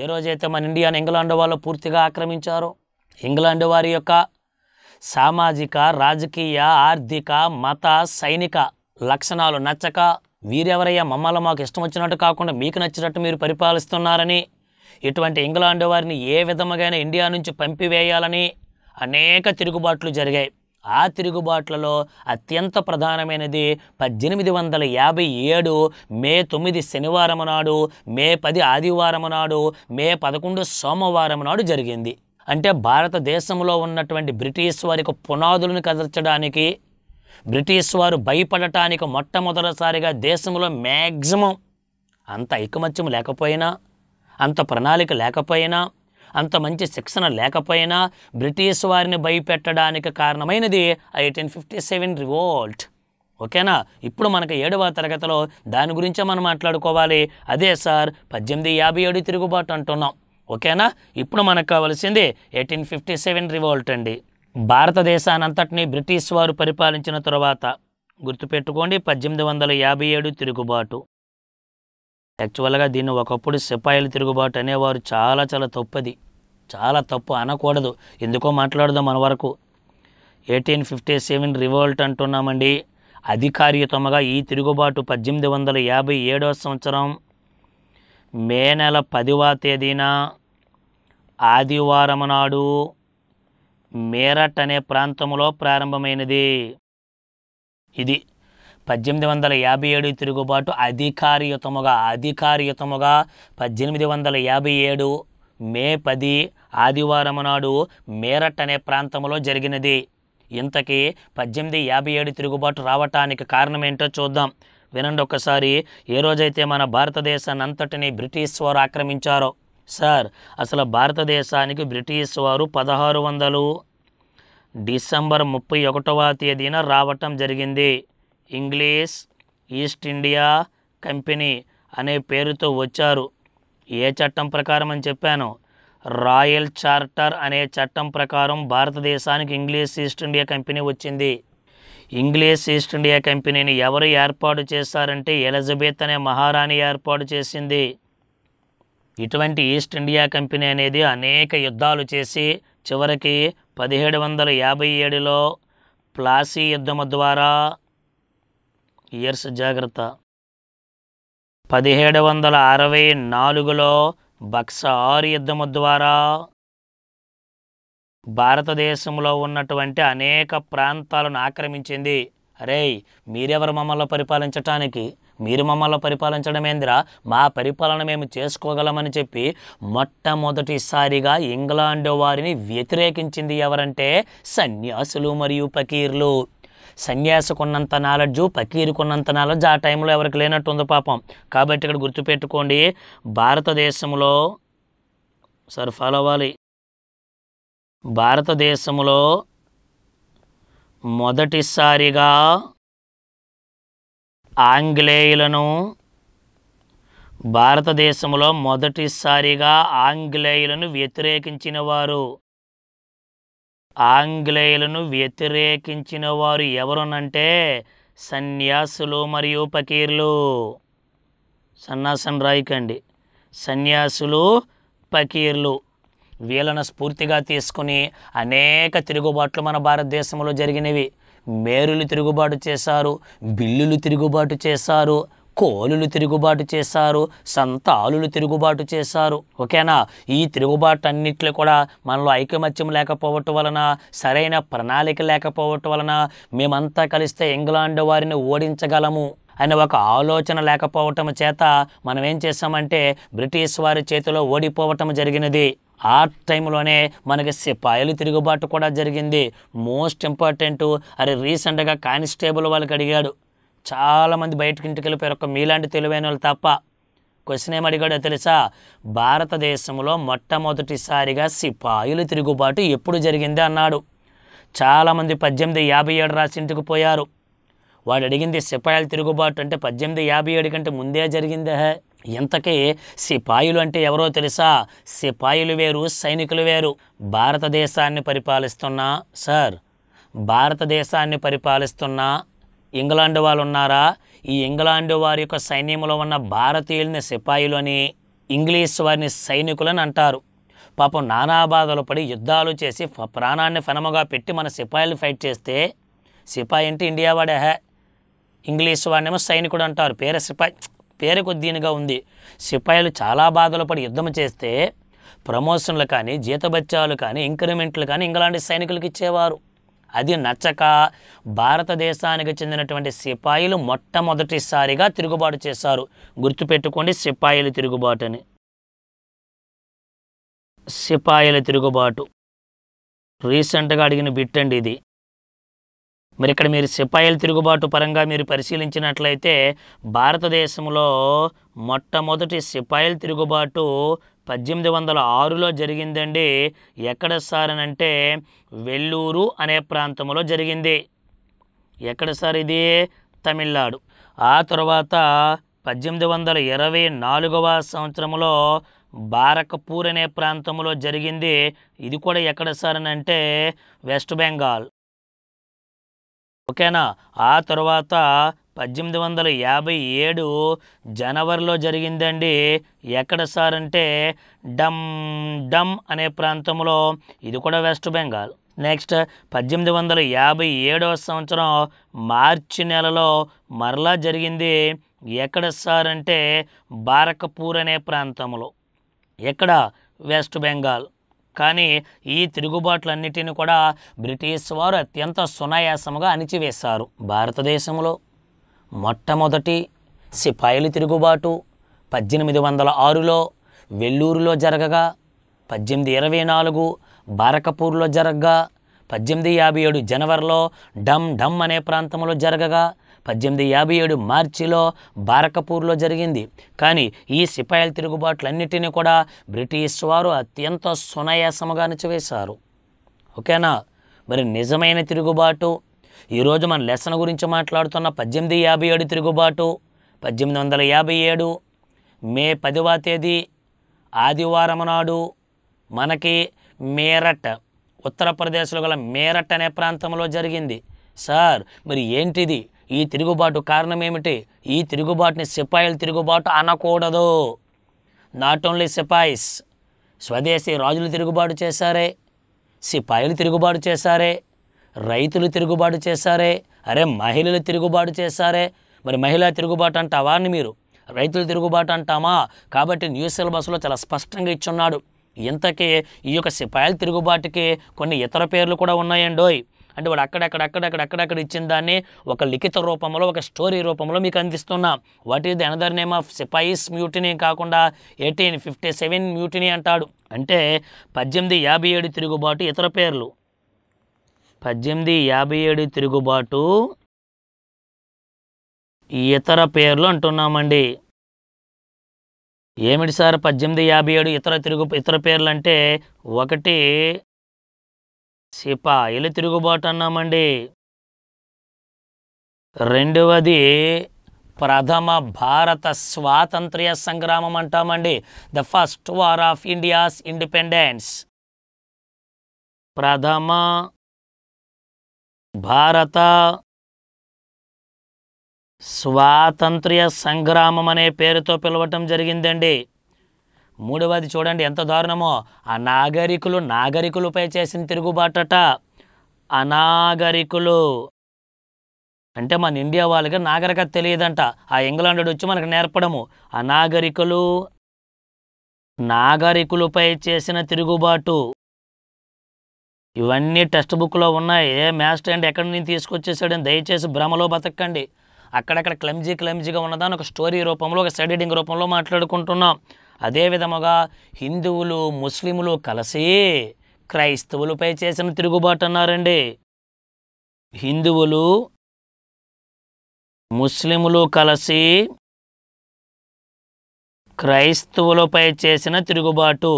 ఏ రోజైతే మన ఇండియాను ఇంగ్లాండ్ వాళ్ళు పూర్తిగా ఆక్రమించారో ఇంగ్లాండ్ వారి యొక్క సామాజిక రాజకీయ ఆర్థిక మత సైనిక లక్షణాలు నచ్చక వీరెవరయ్యా మమ్మల్ని మాకు ఇష్టం వచ్చినట్టు కాకుండా మీకు నచ్చినట్టు మీరు పరిపాలిస్తున్నారని ఇటువంటి ఇంగ్లాండ్ వారిని ఏ విధముగా ఇండియా నుంచి పంపివేయాలని అనేక తిరుగుబాట్లు జరిగాయి ఆ తిరుగుబాట్లలో అత్యంత ప్రధానమైనది పద్దెనిమిది వందల యాభై ఏడు మే తొమ్మిది శనివారం నాడు మే పది ఆదివారం నాడు మే పదకొండు సోమవారం నాడు జరిగింది అంటే భారతదేశంలో ఉన్నటువంటి బ్రిటిష్ వారికి పునాదులను కదర్చడానికి బ్రిటిష్ వారు భయపడటానికి మొట్టమొదటిసారిగా దేశంలో మ్యాక్సిమం అంత ఐకమత్యం లేకపోయినా అంత ప్రణాళిక లేకపోయినా అంత మంచి శిక్షణ లేకపోయినా బ్రిటిష్ వారిని భయపెట్టడానికి కారణమైనది ఎయిటీన్ ఫిఫ్టీ సెవెన్ రివోల్ట్ ఓకేనా ఇప్పుడు మనకు ఏడవ తరగతిలో దాని గురించే మనం మాట్లాడుకోవాలి అదే సార్ పద్దెనిమిది యాభై ఏడు తిరుగుబాటు అంటున్నాం ఓకేనా ఇప్పుడు మనకు కావాల్సింది ఎయిటీన్ ఫిఫ్టీ సెవెన్ రివోల్ట్ అండి భారతదేశానంతటినీ బ్రిటిష్ వారు పరిపాలించిన తరువాత గుర్తుపెట్టుకోండి పద్దెనిమిది వందల యాభై ఏడు తిరుగుబాటు యాక్చువల్గా దీన్ని ఒకప్పుడు సిపాయిల తిరుగుబాటు అనేవారు చాలా చాలా తప్పది చాలా తప్పు అనకూడదు ఎందుకో మాట్లాడదాం మన వరకు ఎయిటీన్ ఫిఫ్టీ సెవెన్ రివోల్ట్ అంటున్నామండి అధికారియుతమగా ఈ తిరుగుబాటు పద్దెనిమిది వందల యాభై ఏడవ సంవత్సరం మే నెల పదివ తేదీన ఆదివారం నాడు మేరట్ అనే ప్రాంతంలో ప్రారంభమైనది ఇది పద్దెనిమిది వందల యాభై ఏడు తిరుగుబాటు అధికారయుతముగా అధికారయుతముగా పద్దెనిమిది వందల యాభై ఏడు మే పది ఆదివారం నాడు మేరట్ అనే ప్రాంతంలో జరిగినది ఇంతకీ పద్దెనిమిది యాభై ఏడు తిరుగుబాటు రావటానికి కారణం ఏంటో చూద్దాం వినండి ఒకసారి ఏ రోజైతే మన భారతదేశాన్ని అంతటిని బ్రిటిష్ వారు ఆక్రమించారో సార్ అసలు భారతదేశానికి బ్రిటిష్ వారు పదహారు వందలు డిసెంబర్ ముప్పై ఒకటవ తేదీన రావటం జరిగింది ఇంగ్లీష్ ఈస్ట్ ఇండియా కంపెనీ అనే పేరుతో వచ్చారు ఏ చట్టం ప్రకారం అని చెప్పాను రాయల్ చార్టర్ అనే చట్టం ప్రకారం భారతదేశానికి ఇంగ్లీష్ ఈస్ట్ ఇండియా కంపెనీ వచ్చింది ఇంగ్లీష్ ఈస్ట్ ఇండియా కంపెనీని ఎవరు ఏర్పాటు చేశారంటే ఎలిజబెత్ అనే మహారాణి ఏర్పాటు చేసింది ఇటువంటి ఈస్ట్ ఇండియా కంపెనీ అనేది అనేక యుద్ధాలు చేసి చివరికి పదిహేడు వందల యాభై ఏడులో ప్లాసీ యుద్ధము ద్వారా ఇయర్స్ జాగ్రత్త పదిహేడు వందల అరవై నాలుగులో బక్సార్ యుద్ధము ద్వారా భారతదేశంలో ఉన్నటువంటి అనేక ప్రాంతాలను ఆక్రమించింది అరే మీరెవరు మమ్మల్ని పరిపాలించటానికి మీరు మమ్మల్ని ఏందిరా మా పరిపాలన మేము చేసుకోగలమని చెప్పి మొట్టమొదటిసారిగా ఇంగ్లాండ్ వారిని వ్యతిరేకించింది ఎవరంటే సన్యాసులు మరియు పకీర్లు సన్యాసకున్నంత నాలెడ్జు ఫకీరుకున్నంత నాలెడ్జ్ ఆ టైంలో ఎవరికి లేనట్టుంది పాపం కాబట్టి ఇక్కడ గుర్తుపెట్టుకోండి భారతదేశంలో సార్ ఫాలో అవ్వాలి భారతదేశంలో మొదటిసారిగా ఆంగ్లేయులను భారతదేశంలో మొదటిసారిగా ఆంగ్లేయులను వ్యతిరేకించిన వారు ఆంగ్లేయులను వ్యతిరేకించిన వారు ఎవరునంటే సన్యాసులు మరియు పకీర్లు సన్నాసం రాయికండి సన్యాసులు పకీర్లు వీళ్ళను స్ఫూర్తిగా తీసుకుని అనేక తిరుగుబాట్లు మన భారతదేశంలో జరిగినవి మేరులు తిరుగుబాటు చేశారు బిల్లులు తిరుగుబాటు చేశారు కోలులు తిరుగుబాటు చేశారు సంతాలులు తిరుగుబాటు చేశారు ఓకేనా ఈ తిరుగుబాటు అన్నిట్లో కూడా మనలో ఐకమత్యం లేకపోవటం వలన సరైన ప్రణాళిక లేకపోవటం వలన మేమంతా కలిస్తే ఇంగ్లాండ్ వారిని ఓడించగలము అనే ఒక ఆలోచన లేకపోవటం చేత మనం ఏం చేసామంటే బ్రిటిష్ వారి చేతిలో ఓడిపోవటం జరిగినది ఆ టైంలోనే మనకి సిపాయిలు తిరుగుబాటు కూడా జరిగింది మోస్ట్ ఇంపార్టెంట్ అరే రీసెంట్గా కానిస్టేబుల్ వాళ్ళకి అడిగాడు చాలామంది బయటకు ఇంటికి వెళ్ళిపోయారు ఒక మీలాంటి తెలివైన వాళ్ళు తప్ప క్వశ్చన్ అడిగాడో తెలుసా భారతదేశంలో మొట్టమొదటిసారిగా సిపాయిలు తిరుగుబాటు ఎప్పుడు జరిగింది అన్నాడు చాలామంది పద్దెనిమిది యాభై ఏడు రాసి ఇంటికి పోయారు వాడు అడిగింది సిపాయిలు తిరుగుబాటు అంటే పద్దెనిమిది యాభై ఏడు కంటే ముందే జరిగిందే ఇంతకీ సిపాయిలు అంటే ఎవరో తెలుసా సిపాయిలు వేరు సైనికులు వేరు భారతదేశాన్ని పరిపాలిస్తున్నా సార్ భారతదేశాన్ని పరిపాలిస్తున్న ఇంగ్లాండ్ వాళ్ళు ఉన్నారా ఈ ఇంగ్లాండ్ వారి యొక్క సైన్యంలో ఉన్న భారతీయులని సిపాయిలని ఇంగ్లీష్ వారిని సైనికులని అంటారు పాపం నానా బాధలు పడి యుద్ధాలు చేసి ప్రాణాన్ని ఫనముగా పెట్టి మన సిపాయిలు ఫైట్ చేస్తే సిపాయి అంటే ఇండియా వాడే హే ఇంగ్లీష్ వాడినేమో సైనికుడు అంటారు పేరు సిపాయి పేరు కొద్దినిగా ఉంది సిపాయిలు చాలా బాధలు పడి యుద్ధం చేస్తే ప్రమోషన్లు కానీ జీతభత్యాలు కానీ ఇంక్రిమెంట్లు కానీ ఇంగ్లాండ్ సైనికులకు ఇచ్చేవారు అది నచ్చక భారతదేశానికి చెందినటువంటి సిపాయిలు మొట్టమొదటిసారిగా తిరుగుబాటు చేశారు గుర్తుపెట్టుకోండి సిపాయిలు తిరుగుబాటు అని సిపాయిల తిరుగుబాటు రీసెంట్గా అడిగిన బిట్ అండి ఇది మరి ఇక్కడ మీరు సిపాయిల తిరుగుబాటు పరంగా మీరు పరిశీలించినట్లయితే భారతదేశంలో మొట్టమొదటి సిపాయిల తిరుగుబాటు పద్దెనిమిది వందల ఆరులో జరిగిందండి ఎక్కడ సార్ అని అంటే వెల్లూరు అనే ప్రాంతంలో జరిగింది ఎక్కడ సార్ ఇది తమిళనాడు ఆ తర్వాత పద్దెనిమిది వందల ఇరవై నాలుగవ సంవత్సరంలో బారకపూర్ అనే ప్రాంతంలో జరిగింది ఇది కూడా ఎక్కడ సార్ అని అంటే వెస్ట్ బెంగాల్ ఓకేనా ఆ తర్వాత పద్దెనిమిది వందల యాభై ఏడు జనవరిలో జరిగిందండి ఎక్కడ సార్ అంటే డమ్ డమ్ అనే ప్రాంతంలో ఇది కూడా వెస్ట్ బెంగాల్ నెక్స్ట్ పద్దెనిమిది వందల యాభై ఏడవ సంవత్సరం మార్చి నెలలో మరలా జరిగింది ఎక్కడ సార్ అంటే బారకపూర్ అనే ప్రాంతంలో ఎక్కడ వెస్ట్ బెంగాల్ కానీ ఈ తిరుగుబాట్లన్నిటిని కూడా బ్రిటిష్ వారు అత్యంత సునాయాసముగా అణిచివేశారు భారతదేశంలో మొట్టమొదటి సిపాయిలు తిరుగుబాటు పద్దెనిమిది వందల ఆరులో వెల్లూరులో జరగగా పద్దెనిమిది ఇరవై నాలుగు బారకపూర్లో జరగగా పద్దెనిమిది యాభై ఏడు జనవరిలో డమ్ డమ్ అనే ప్రాంతంలో జరగగా పద్దెనిమిది యాభై ఏడు మార్చిలో బారకపూర్లో జరిగింది కానీ ఈ సిపాయిల తిరుగుబాట్లన్నిటినీ కూడా బ్రిటిష్ వారు అత్యంత సునాయాసముగా నచ్చివేశారు ఓకేనా మరి నిజమైన తిరుగుబాటు ఈరోజు మన లెసన్ గురించి మాట్లాడుతున్న పద్దెనిమిది యాభై ఏడు తిరుగుబాటు పద్దెనిమిది వందల యాభై ఏడు మే పదివ తేదీ ఆదివారం నాడు మనకి మేరట్ ఉత్తరప్రదేశ్లో గల మేరట్ అనే ప్రాంతంలో జరిగింది సార్ మరి ఏంటిది ఈ తిరుగుబాటు కారణం ఏమిటి ఈ తిరుగుబాటుని సిపాయిల తిరుగుబాటు అనకూడదు నాట్ ఓన్లీ సిపాయిస్ స్వదేశీ రాజులు తిరుగుబాటు చేశారే సిపాయిలు తిరుగుబాటు చేశారే రైతులు తిరుగుబాటు చేశారే అరే మహిళలు తిరుగుబాటు చేశారే మరి మహిళా తిరుగుబాటు అంటావా అని మీరు రైతులు తిరుగుబాటు అంటామా కాబట్టి న్యూస్ సిలబస్లో చాలా స్పష్టంగా ఇచ్చున్నాడు ఇంతకీ ఈ యొక్క సిపాయిల తిరుగుబాటుకి కొన్ని ఇతర పేర్లు కూడా ఉన్నాయండోయ్ అంటే వాడు అక్కడక్కడక్కడక్కడ అక్కడక్కడ ఇచ్చిన దాన్ని ఒక లిఖిత రూపంలో ఒక స్టోరీ రూపంలో మీకు అందిస్తున్నాం what is the another name of sepoys mutiny కాకుండా ఎయిటీన్ ఫిఫ్టీ సెవెన్ మ్యూటినీ అంటాడు అంటే పద్దెనిమిది యాభై ఏడు తిరుగుబాటు ఇతర పేర్లు పద్దెనిమిది యాభై ఏడు తిరుగుబాటు ఇతర పేర్లు అంటున్నామండి ఏమిటి సార్ పద్దెనిమిది యాభై ఏడు ఇతర తిరుగు ఇతర పేర్లు అంటే ఒకటి సిపాయిలు తిరుగుబాటు అన్నామండి రెండవది ప్రథమ భారత స్వాతంత్ర్య సంగ్రామం అంటామండి the first war of India's independence ప్రథమ భారత స్వాతంత్ర్య సంగ్రామం అనే పేరుతో పిలవటం జరిగిందండి మూడవది చూడండి ఎంత దారుణమో అనాగరికులు నాగరికులపై చేసిన తిరుగుబాటట అనాగరికులు అంటే మన ఇండియా వాళ్ళకి నాగరికత తెలియదంట ఆ ఇంగ్లాండ్ వచ్చి మనకు నేర్పడము అనాగరికులు నాగరికులపై చేసిన తిరుగుబాటు ఇవన్నీ టెక్స్ట్ బుక్లో ఉన్నాయి ఏ మ్యాస్టర్ అండ్ ఎక్కడి నుంచి తీసుకొచ్చేసాడని దయచేసి భ్రమలో బతకండి అక్కడక్కడ క్లమ్జీ క్లమ్జీగా ఉన్నదాన్ని ఒక స్టోరీ రూపంలో ఒక స్టడీడింగ్ రూపంలో మాట్లాడుకుంటున్నాం అదే విధముగా హిందువులు ముస్లిములు కలిసి క్రైస్తవులపై చేసిన తిరుగుబాటు అన్నారండి హిందువులు ముస్లిములు కలిసి క్రైస్తవులపై చేసిన తిరుగుబాటు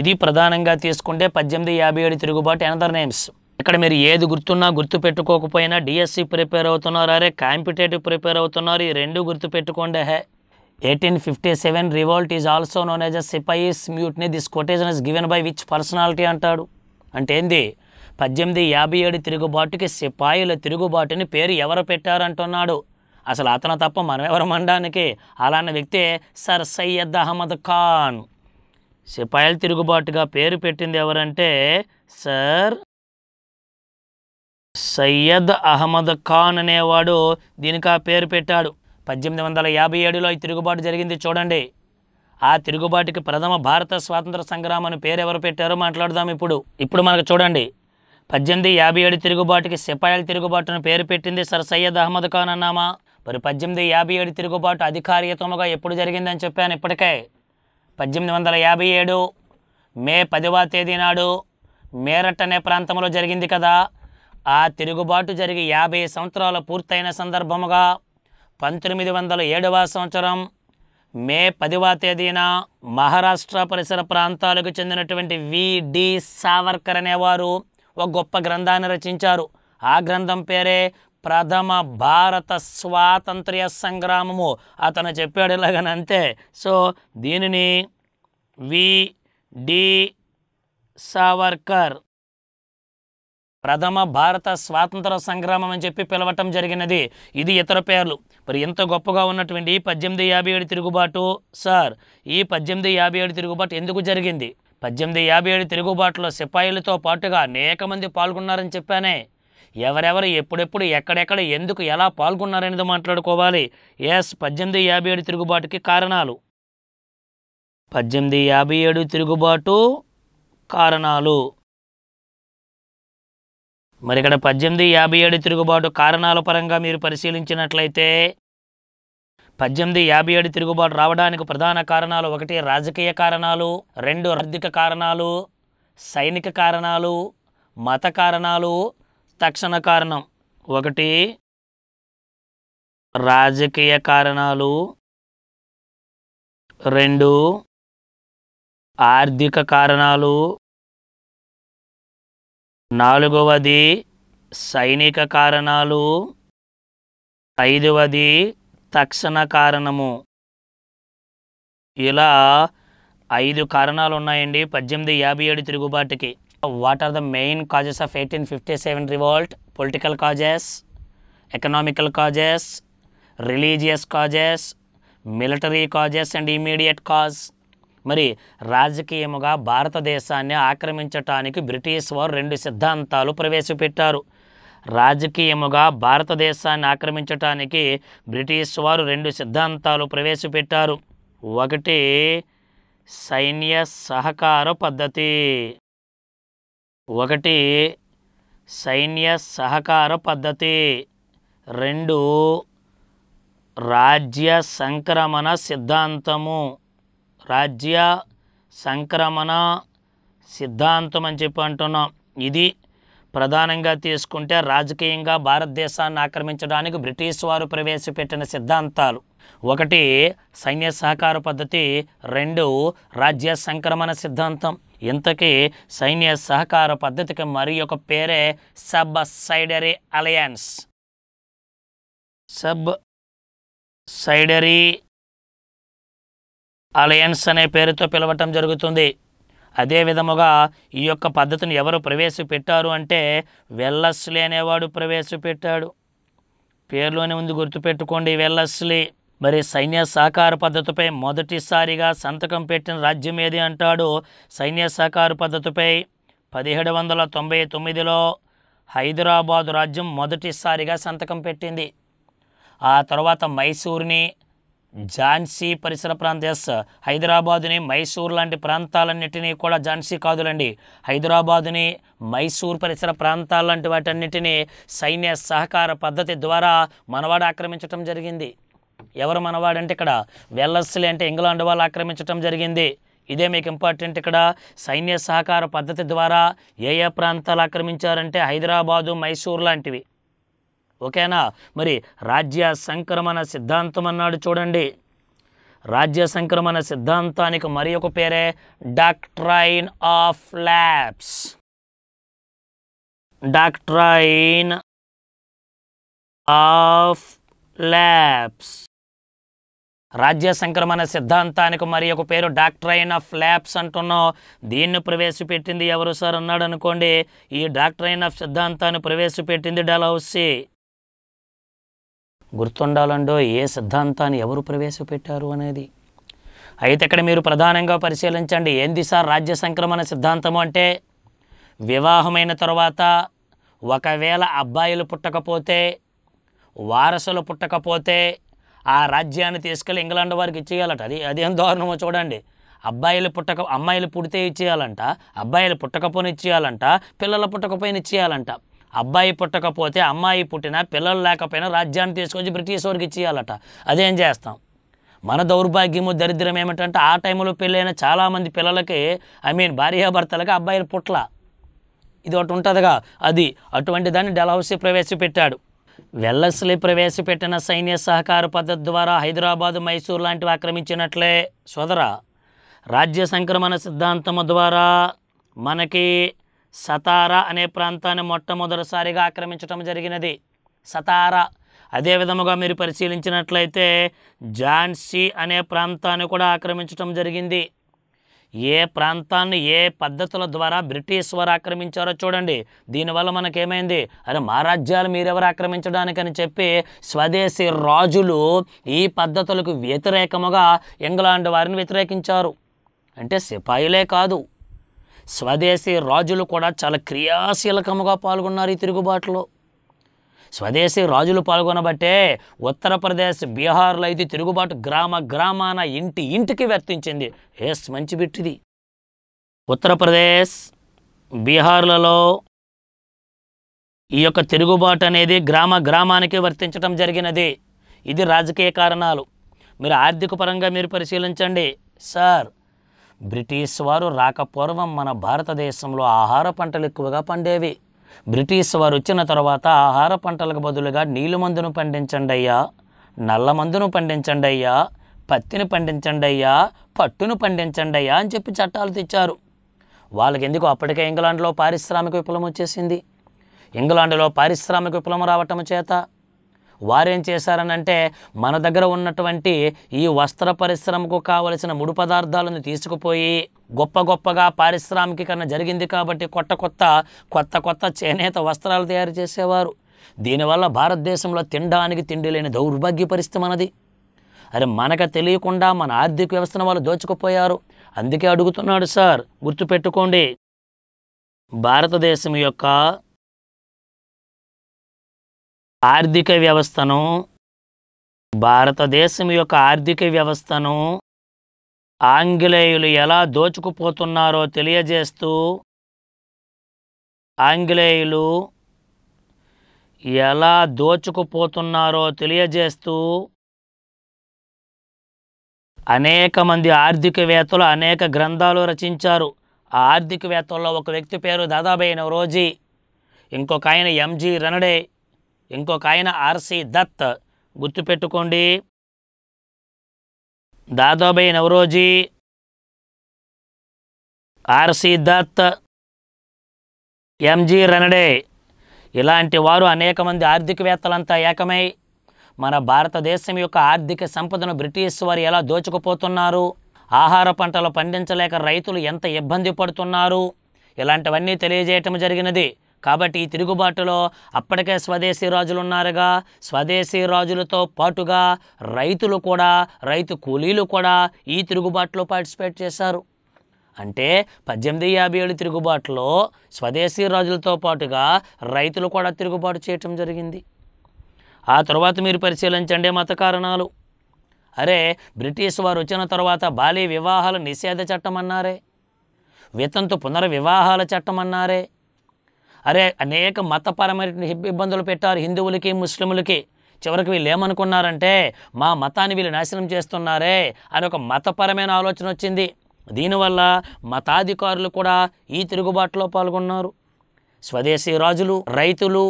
ఇది ప్రధానంగా తీసుకుంటే పద్దెనిమిది యాభై ఏడు తిరుగుబాటు అనదర్ నేమ్స్ ఇక్కడ మీరు ఏది గుర్తున్నా గుర్తు పెట్టుకోకపోయినా డిఎస్సి e ప్రిపేర్ అవుతున్నారు అరే కాంపిటేటివ్ ప్రిపేర్ అవుతున్నారు ఈ రెండు గుర్తు పెట్టుకోండి hey eighteen fifty seven revolt is also known as a sepoys mutiny this quotation is given by which personality అంటాడు అంటే ఏంది పద్దెనిమిది యాభై ఏడు తిరుగుబాటుకి సిపాయిల తిరుగుబాటుని పేరు ఎవరు పెట్టారంటున్నాడు అసలు అతను తప్ప మనం ఎవరు అనడానికి అలాన్న వ్యక్తే సర్ సయ్యద్ అహ్మద్ ఖాన్ సిపాయిల తిరుగుబాటుగా పేరు పెట్టింది ఎవరంటే సర్ సయ్యద్ అహ్మద్ ఖాన్ అనేవాడు దీనికి ఆ పేరు పెట్టాడు పద్దెనిమిది వందల యాభై ఏడులో ఈ తిరుగుబాటు జరిగింది చూడండి ఆ తిరుగుబాటుకి ప్రథమ భారత స్వాతంత్ర సంగ్రామం అని పేరు ఎవరు పెట్టారో మాట్లాడదాం ఇప్పుడు ఇప్పుడు మనకు చూడండి పద్దెనిమిది యాభై ఏడు తిరుగుబాటుకి సిపాయిల తిరుగుబాటును పేరు పెట్టింది సర్ సయ్యద్ అహ్మద్ ఖాన్ అన్నామా మరి పద్దెనిమిది యాభై ఏడు తిరుగుబాటు అధికారియతముగా ఎప్పుడు జరిగిందని చెప్పాను ఇప్పటికే పద్దెనిమిది వందల యాభై ఏడు మే పదివ తేదీ నాడు మేరట్ అనే ప్రాంతంలో జరిగింది కదా ఆ తిరుగుబాటు జరిగి యాభై సంవత్సరాలు పూర్తయిన సందర్భముగా పంతొమ్మిది వందల ఏడవ సంవత్సరం మే పదివ తేదీన మహారాష్ట్ర పరిసర ప్రాంతాలకు చెందినటువంటి విడి సావర్కర్ అనేవారు ఒక గొప్ప గ్రంథాన్ని రచించారు ఆ గ్రంథం పేరే ప్రథమ భారత స్వాతంత్ర్య సంగ్రామము అతను చెప్పాడు ఇలాగనంతే సో దీనిని వి డి సావర్కర్ ప్రథమ భారత స్వాతంత్ర సంగ్రామం అని చెప్పి పిలవటం జరిగినది ఇది ఇతర పేర్లు మరి ఇంత గొప్పగా ఉన్నటువంటి ఈ పద్దెనిమిది యాభై ఏడు తిరుగుబాటు సార్ ఈ పద్దెనిమిది యాభై ఏడు తిరుగుబాటు ఎందుకు జరిగింది పద్దెనిమిది యాభై ఏడు తిరుగుబాటులో సిపాయిలతో పాటుగా అనేక మంది పాల్గొన్నారని చెప్పానే ఎవరెవరు ఎప్పుడెప్పుడు ఎక్కడెక్కడ ఎందుకు ఎలా పాల్గొన్నారనేది మాట్లాడుకోవాలి ఎస్ పద్దెనిమిది యాభై ఏడు తిరుగుబాటుకి కారణాలు పద్దెనిమిది యాభై ఏడు తిరుగుబాటు కారణాలు మరి ఇక్కడ పద్దెనిమిది యాభై ఏడు తిరుగుబాటు కారణాల పరంగా మీరు పరిశీలించినట్లయితే పద్దెనిమిది యాభై ఏడు తిరుగుబాటు రావడానికి ప్రధాన కారణాలు ఒకటి రాజకీయ కారణాలు రెండు ఆర్థిక కారణాలు సైనిక కారణాలు మత కారణాలు తక్షణ కారణం ఒకటి రాజకీయ కారణాలు రెండు ఆర్థిక కారణాలు నాలుగవది సైనిక కారణాలు ఐదవది తక్షణ కారణము ఇలా ఐదు కారణాలు ఉన్నాయండి పద్దెనిమిది యాభై ఏడు తిరుగుబాటుకి what are the main causes of eighteen fifty seven revolt political causes economical causes religious causes military causes and immediate cause మరి రాజకీయముగా భారతదేశాన్ని ఆక్రమించటానికి బ్రిటిష్ వారు రెండు సిద్ధాంతాలు ప్రవేశపెట్టారు రాజకీయముగా భారతదేశాన్ని ఆక్రమించటానికి బ్రిటిష్ వారు రెండు సిద్ధాంతాలు ప్రవేశపెట్టారు ఒకటి సైన్య సహకార పద్ధతి ఒకటి సైన్య సహకార పద్ధతి రెండు రాజ్య సంక్రమణ సిద్ధాంతము రాజ్య సంక్రమణ సిద్ధాంతం అని చెప్పి అంటున్నాం ఇది ప్రధానంగా తీసుకుంటే రాజకీయంగా భారతదేశాన్ని ఆక్రమించడానికి బ్రిటిష్ వారు ప్రవేశపెట్టిన సిద్ధాంతాలు ఒకటి సైన్య సహకార పద్ధతి రెండు రాజ్య సంక్రమణ సిద్ధాంతం ఇంతకీ సైన్య సహకార పద్ధతికి మరి ఒక పేరే subsidiary alliance subsidiary alliance అనే పేరుతో పిలవటం జరుగుతుంది అదే విధముగా ఈ యొక్క పద్ధతిని ఎవరు ప్రవేశపెట్టారు అంటే వెల్లస్లీ అనేవాడు ప్రవేశపెట్టాడు పేర్లోనే ఉంది గుర్తుపెట్టుకోండి వెల్లస్లీ మరి సైన్య సహకార పద్ధతిపై మొదటిసారిగా సంతకం పెట్టిన రాజ్యం ఏది అంటాడు సైన్య సహకార పద్ధతిపై పదిహేడు వందల తొంభై తొమ్మిదిలో హైదరాబాదు రాజ్యం మొదటిసారిగా సంతకం పెట్టింది ఆ తర్వాత మైసూర్ని ఝాన్సీ పరిసర ప్రాంత ఎస్ హైదరాబాదుని మైసూర్ లాంటి ప్రాంతాలన్నిటినీ కూడా ఝాన్సీ కాదులండి హైదరాబాదుని మైసూర్ పరిసర ప్రాంతాల లాంటి వాటన్నిటినీ సైన్య సహకార పద్ధతి ద్వారా మనవాడు ఆక్రమించటం జరిగింది ఎవరు మనవాడంటే ఇక్కడ వెల్లస్లీ అంటే ఇంగ్లాండ్ వాళ్ళు ఆక్రమించటం జరిగింది ఇదే మీకు ఇంపార్టెంట్ ఇక్కడ సైన్య సహకార పద్ధతి ద్వారా ఏ ఏ ప్రాంతాలు ఆక్రమించారంటే హైదరాబాదు మైసూర్ లాంటివి ఓకేనా మరి రాజ్య సంక్రమణ సిద్ధాంతం అన్నాడు చూడండి రాజ్య సంక్రమణ సిద్ధాంతానికి మరి ఒక పేరే doctrine of lapse doctrine of lapse రాజ్య సంక్రమణ సిద్ధాంతానికి మరి ఒక పేరు డాక్ట్రైన్ ఆఫ్ ల్యాబ్స్ అంటున్నాం దీన్ని ప్రవేశపెట్టింది ఎవరు సార్ అన్నాడు అనుకోండి ఈ డాక్ట్రైన్ ఆఫ్ సిద్ధాంతాన్ని ప్రవేశపెట్టింది డలహౌసీ గుర్తుండాలండో ఏ సిద్ధాంతాన్ని ఎవరు ప్రవేశపెట్టారు అనేది అయితే ఇక్కడ మీరు ప్రధానంగా పరిశీలించండి ఏంది సార్ రాజ్య సంక్రమణ సిద్ధాంతము అంటే వివాహమైన తర్వాత ఒకవేళ అబ్బాయిలు పుట్టకపోతే వారసులు పుట్టకపోతే ఆ రాజ్యాన్ని తీసుకెళ్ళి ఇంగ్లాండ్ వారికి ఇచ్చేయాలట అది అదేం దారుణమో చూడండి అబ్బాయిలు పుట్టక అమ్మాయిలు పుడితే ఇచ్చేయాలంట అబ్బాయిలు పుట్టకపోయినా ఇచ్చేయాలంట పిల్లలు పుట్టకపోయినా ఇచ్చేయాలంట అబ్బాయి పుట్టకపోతే అమ్మాయి పుట్టినా పిల్లలు లేకపోయినా రాజ్యాన్ని తీసుకొచ్చి బ్రిటిష్ వారికి ఇచ్చేయాలట అదేం చేస్తాం మన దౌర్భాగ్యము దరిద్రం ఏమిటంటే ఆ టైంలో పెళ్ళైన చాలామంది పిల్లలకి ఐ మీన్ భార్యాభర్తలకి అబ్బాయిలు పుట్ల ఇది ఒకటి ఉంటుందిగా అది అటువంటి దాన్ని డల్హౌసీ ప్రవేశపెట్టాడు వెల్లస్లీ ప్రవేశపెట్టిన సైన్య సహకార పద్ధతి ద్వారా హైదరాబాదు మైసూర్ లాంటివి ఆక్రమించినట్లే సోదర రాజ్య సంక్రమణ సిద్ధాంతము ద్వారా మనకి సతారా అనే ప్రాంతాన్ని మొట్టమొదటిసారిగా ఆక్రమించటం జరిగినది సతారా అదే విధముగా మీరు పరిశీలించినట్లయితే ఝాన్సీ అనే ప్రాంతాన్ని కూడా ఆక్రమించటం జరిగింది ఏ ప్రాంతాన్ని ఏ పద్ధతుల ద్వారా బ్రిటిష్ వారు ఆక్రమించారో చూడండి దీనివల్ల మనకేమైంది అరే మా రాజ్యాలు మీరెవరు ఆక్రమించడానికని చెప్పి స్వదేశీ రాజులు ఈ పద్ధతులకు వ్యతిరేకముగా ఇంగ్లాండ్ వారిని వ్యతిరేకించారు అంటే సిపాయిలే కాదు స్వదేశీ రాజులు కూడా చాలా క్రియాశీలకముగా పాల్గొన్నారు ఈ తిరుగుబాటులో స్వదేశీ రాజులు పాల్గొనబట్టే ఉత్తరప్రదేశ్ బీహార్లో ఇది తిరుగుబాటు గ్రామ గ్రామాన ఇంటి ఇంటికి వర్తించింది ఎస్ మంచి బిట్టిది ఉత్తరప్రదేశ్ బీహార్లలో ఈ యొక్క తిరుగుబాటు అనేది గ్రామ గ్రామానికి వర్తించడం జరిగినది ఇది రాజకీయ కారణాలు మీరు ఆర్థిక పరంగా మీరు పరిశీలించండి సార్ బ్రిటిష్ వారు రాకపూర్వం మన భారతదేశంలో ఆహార పంటలు ఎక్కువగా పండేవి బ్రిటిష్ వారు వచ్చిన తర్వాత ఆహార పంటలకు బదులుగా నీళ్ళు మందును పండించండి అయ్యా నల్ల మందును పండించండి అయ్యా పత్తిని పండించండి అయ్యా పట్టును పండించండి అయ్యా అని చెప్పి చట్టాలు తెచ్చారు వాళ్ళకి ఎందుకు అప్పటికే ఇంగ్లాండ్లో పారిశ్రామిక విప్లవం వచ్చేసింది ఇంగ్లాండ్లో పారిశ్రామిక విప్లవం రావటం చేత వారేం చేశారనంటే మన దగ్గర ఉన్నటువంటి ఈ వస్త్ర పరిశ్రమకు కావలసిన ముడి పదార్థాలను తీసుకుపోయి గొప్ప గొప్పగా పారిశ్రామికీకరణ జరిగింది కాబట్టి కొత్త కొత్త కొత్త కొత్త చేనేత వస్త్రాలు తయారు చేసేవారు దీనివల్ల భారతదేశంలో తినడానికి తిండి లేని దౌర్భాగ్య పరిస్థితి మనది అరే మనకు తెలియకుండా మన ఆర్థిక వ్యవస్థను వాళ్ళు దోచుకుపోయారు అందుకే అడుగుతున్నాడు సార్ గుర్తుపెట్టుకోండి భారతదేశం యొక్క ఆర్థిక వ్యవస్థను భారతదేశం యొక్క ఆర్థిక వ్యవస్థను ఆంగ్లేయులు ఎలా దోచుకుపోతున్నారో తెలియజేస్తూ ఆంగ్లేయులు ఎలా దోచుకుపోతున్నారో తెలియజేస్తూ అనేక మంది ఆర్థికవేత్తలు అనేక గ్రంథాలు రచించారు ఆ ఆర్థికవేత్తల్లో ఒక వ్యక్తి పేరు దాదాబైన నవరోజీ ఇంకొక ఆయన ఎంజీ రనడే ఇంకొక ఆయన ఆర్సి దత్ గుర్తుపెట్టుకోండి దాదాబాయి నవరోజీ ఆర్సి దత్ ఎంజి రనడే ఇలాంటి వారు అనేక మంది ఆర్థికవేత్తలంతా ఏకమై మన భారతదేశం యొక్క ఆర్థిక సంపదను బ్రిటిష్ వారు ఎలా దోచుకుపోతున్నారు ఆహార పంటలు పండించలేక రైతులు ఎంత ఇబ్బంది పడుతున్నారు ఇలాంటివన్నీ తెలియజేయటం జరిగినది కాబట్టి ఈ తిరుగుబాటులో అప్పటికే స్వదేశీ రాజులు ఉన్నారుగా స్వదేశీ రాజులతో పాటుగా రైతులు కూడా రైతు కూలీలు కూడా ఈ తిరుగుబాటులో పార్టిసిపేట్ చేశారు అంటే పద్దెనిమిది యాభై ఏడు తిరుగుబాటులో స్వదేశీ రాజులతో పాటుగా రైతులు కూడా తిరుగుబాటు చేయటం జరిగింది ఆ తర్వాత మీరు పరిశీలించండి మత కారణాలు అరే బ్రిటిష్ వారు వచ్చిన తర్వాత బాలీ వివాహాల నిషేధ చట్టం అన్నారే వితంతు పునర్వివాహాల చట్టం అన్నారే అరే అనేక మతపరమైన ఇబ్బందులు పెట్టారు హిందువులకి ముస్లిములకి చివరికి వీళ్ళు ఏమనుకున్నారంటే మా మతాన్ని వీళ్ళు నాశనం చేస్తున్నారే అని ఒక మతపరమైన ఆలోచన వచ్చింది దీనివల్ల మతాధికారులు కూడా ఈ తిరుగుబాటులో పాల్గొన్నారు స్వదేశీ రాజులు రైతులు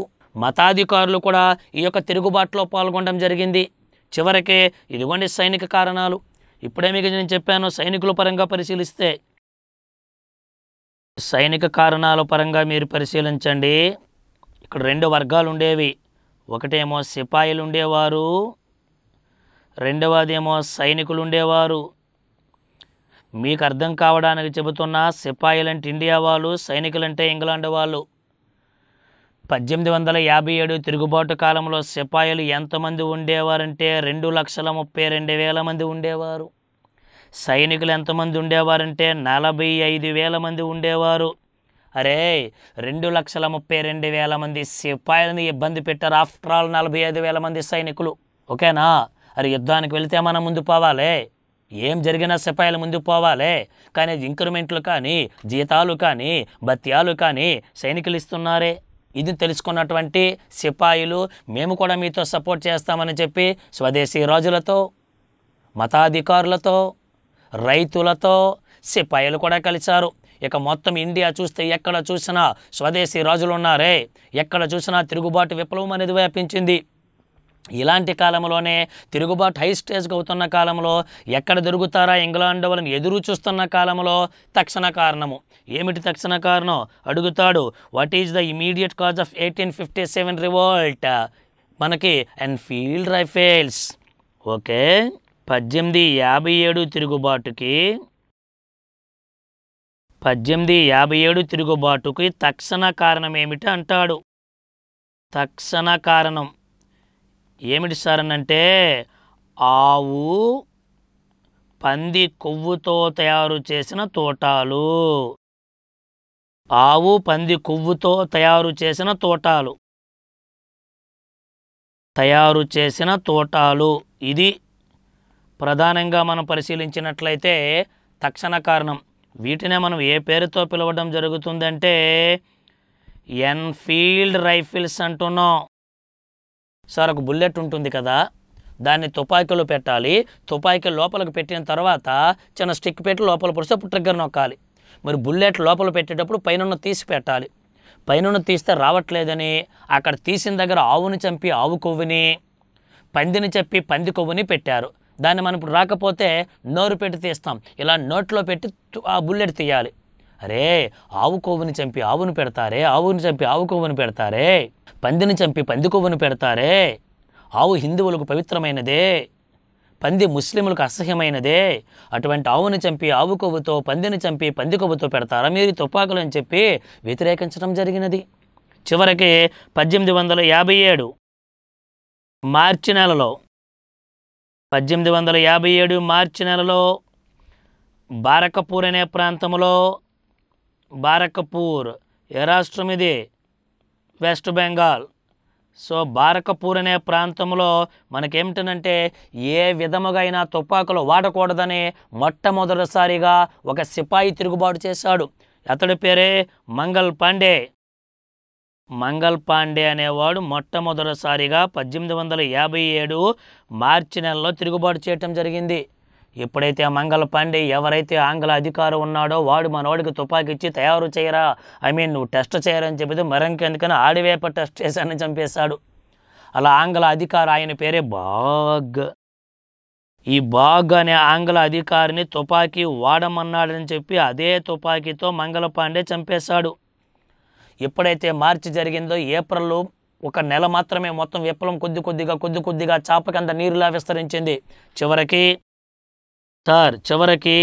మతాధికారులు కూడా ఈ యొక్క తిరుగుబాటులో పాల్గొనడం జరిగింది చివరికి ఇదిగోండి సైనిక కారణాలు ఇప్పుడే మీకు నేను చెప్పాను సైనికుల పరంగా పరిశీలిస్తే సైనిక కారణాల పరంగా మీరు పరిశీలించండి ఇక్కడ రెండు వర్గాలు ఉండేవి ఒకటేమో సిపాయిలు ఉండేవారు రెండవదేమో సైనికులు ఉండేవారు మీకు అర్థం కావడానికి చెబుతున్న సిపాయిలంటే ఇండియా వాళ్ళు సైనికులంటే ఇంగ్లాండ్ వాళ్ళు పద్దెనిమిది వందల యాభై ఏడు తిరుగుబాటు కాలంలో సిపాయిలు ఎంతమంది ఉండేవారంటే రెండు లక్షల ముప్పై రెండు వేల మంది ఉండేవారు సైనికులు ఎంతమంది ఉండేవారంటే నలభై ఐదు వేల మంది ఉండేవారు అరే రెండు లక్షల ముప్పై రెండు వేల మంది సిపాయిలను ఇబ్బంది పెట్టారు ఆఫ్టర్ ఆల్ నలభై ఐదు వేల మంది సైనికులు ఓకేనా అరే యుద్ధానికి వెళితే మనం ముందు పోవాలి ఏం జరిగినా సిపాయిల ముందు పోవాలి కానీ ఇంక్రిమెంట్లు కానీ జీతాలు కానీ భత్యాలు కానీ సైనికులు ఇస్తున్నారే ఇది తెలుసుకున్నటువంటి సిపాయిలు మేము కూడా మీతో సపోర్ట్ చేస్తామని చెప్పి స్వదేశీ రాజులతో మతాధికారులతో రైతులతో సిపాయిలు కూడా కలిశారు ఇక మొత్తం ఇండియా చూస్తే ఎక్కడ చూసినా స్వదేశీ రాజులున్నారే ఎక్కడ చూసినా తిరుగుబాటు విప్లవం అనేది వ్యాపించింది ఇలాంటి కాలంలోనే తిరుగుబాటు హై స్టేజ్కి అవుతున్న కాలంలో ఎక్కడ దొరుకుతారా ఇంగ్లాండ్ వాళ్ళని ఎదురు చూస్తున్న కాలంలో తక్షణ కారణము ఏమిటి తక్షణ కారణం అడుగుతాడు what is the immediate cause of eighteen fifty seven revolt మనకి అండ్ ఫీల్డ్ రైఫేల్స్ ఓకే పద్దెనిమిది యాభై ఏడు తిరుగుబాటుకి పద్దెనిమిది యాభై ఏడు తిరుగుబాటుకి తక్షణ కారణం ఏమిటి అంటాడు తక్షణ కారణం ఏమిటి సార్ అంటే ఆవు పంది కొవ్వుతో తయారు చేసిన తోటాలు ఆవు పంది కొవ్వుతో తయారు చేసిన తోటాలు తయారు చేసిన తోటాలు ఇది ప్రధానంగా మనం పరిశీలించినట్లయితే తక్షణ కారణం వీటినే మనం ఏ పేరుతో పిలవడం జరుగుతుందంటే ఎన్ఫీల్డ్ రైఫిల్స్ అంటున్నాం సార్ ఒక బుల్లెట్ ఉంటుంది కదా దాన్ని తుపాకీలో పెట్టాలి తుపాకీ లోపలికి పెట్టిన తర్వాత చిన్న స్టిక్ పెట్టి లోపల పొడిస్తే అప్పుడు ట్రిగ్గర్ నొక్కాలి మరి బుల్లెట్ లోపల పెట్టేటప్పుడు పైన తీసి పెట్టాలి పైన తీస్తే రావట్లేదని అక్కడ తీసిన దగ్గర ఆవుని చంపి ఆవు కొవ్వుని పందిని చెప్పి పంది కొవ్వుని పెట్టారు దాన్ని మనం ఇప్పుడు రాకపోతే నోరు పెట్టి తీస్తాం ఇలా నోట్లో పెట్టి ఆ బుల్లెట్ తీయాలి అరే ఆవు కొవ్వుని చంపి ఆవును పెడతారే ఆవుని చంపి ఆవు కొవ్వును పెడతారే పందిని చంపి పంది కొవ్వును పెడతారే ఆవు హిందువులకు పవిత్రమైనదే పంది ముస్లింలకు అసహ్యమైనదే అటువంటి ఆవును చంపి ఆవు కొవ్వుతో పందిని చంపి పంది కొవ్వుతో పెడతారా మీరు తుపాకులు అని చెప్పి వ్యతిరేకించడం జరిగినది చివరికి పద్దెనిమిది వందల యాభై ఏడు మార్చి నెలలో పద్దెనిమిది వందల యాభై ఏడు మార్చి నెలలో బారకపూర్ అనే ప్రాంతంలో బారకపూర్ ఏ రాష్ట్రం ఇది వెస్ట్ బెంగాల్ సో బారకపూర్ అనే ప్రాంతంలో మనకేమిటనంటే ఏ అయినా తుపాకులు వాడకూడదని మొట్టమొదటిసారిగా ఒక సిపాయి తిరుగుబాటు చేశాడు అతడి పేరే మంగల్ పాండే మంగల్ పాండే అనేవాడు మొట్టమొదటిసారిగా పద్దెనిమిది వందల యాభై ఏడు మార్చి నెలలో తిరుగుబాటు చేయటం జరిగింది ఎప్పుడైతే మంగళ పాండే ఎవరైతే ఆంగ్ల అధికారం ఉన్నాడో వాడు మనోడికి తుపాకీ ఇచ్చి తయారు చేయరా ఐ మీన్ నువ్వు టెస్ట్ చేయరని చెప్పితే మరంకెందుకని ఆడివేప టెస్ట్ చేశానని చంపేశాడు అలా ఆంగ్ల అధికారి ఆయన పేరే బాగ్ ఈ బాగ్ అనే ఆంగ్ల అధికారిని తుపాకీ వాడమన్నాడని చెప్పి అదే తుపాకీతో మంగళ పాండే చంపేశాడు ఎప్పుడైతే మార్చి జరిగిందో ఏప్రిల్లో ఒక నెల మాత్రమే మొత్తం విప్లవం కొద్ది కొద్దిగా కొద్ది కొద్దిగా చాపకంత నీరులా విస్తరించింది చివరికి సార్ చివరికి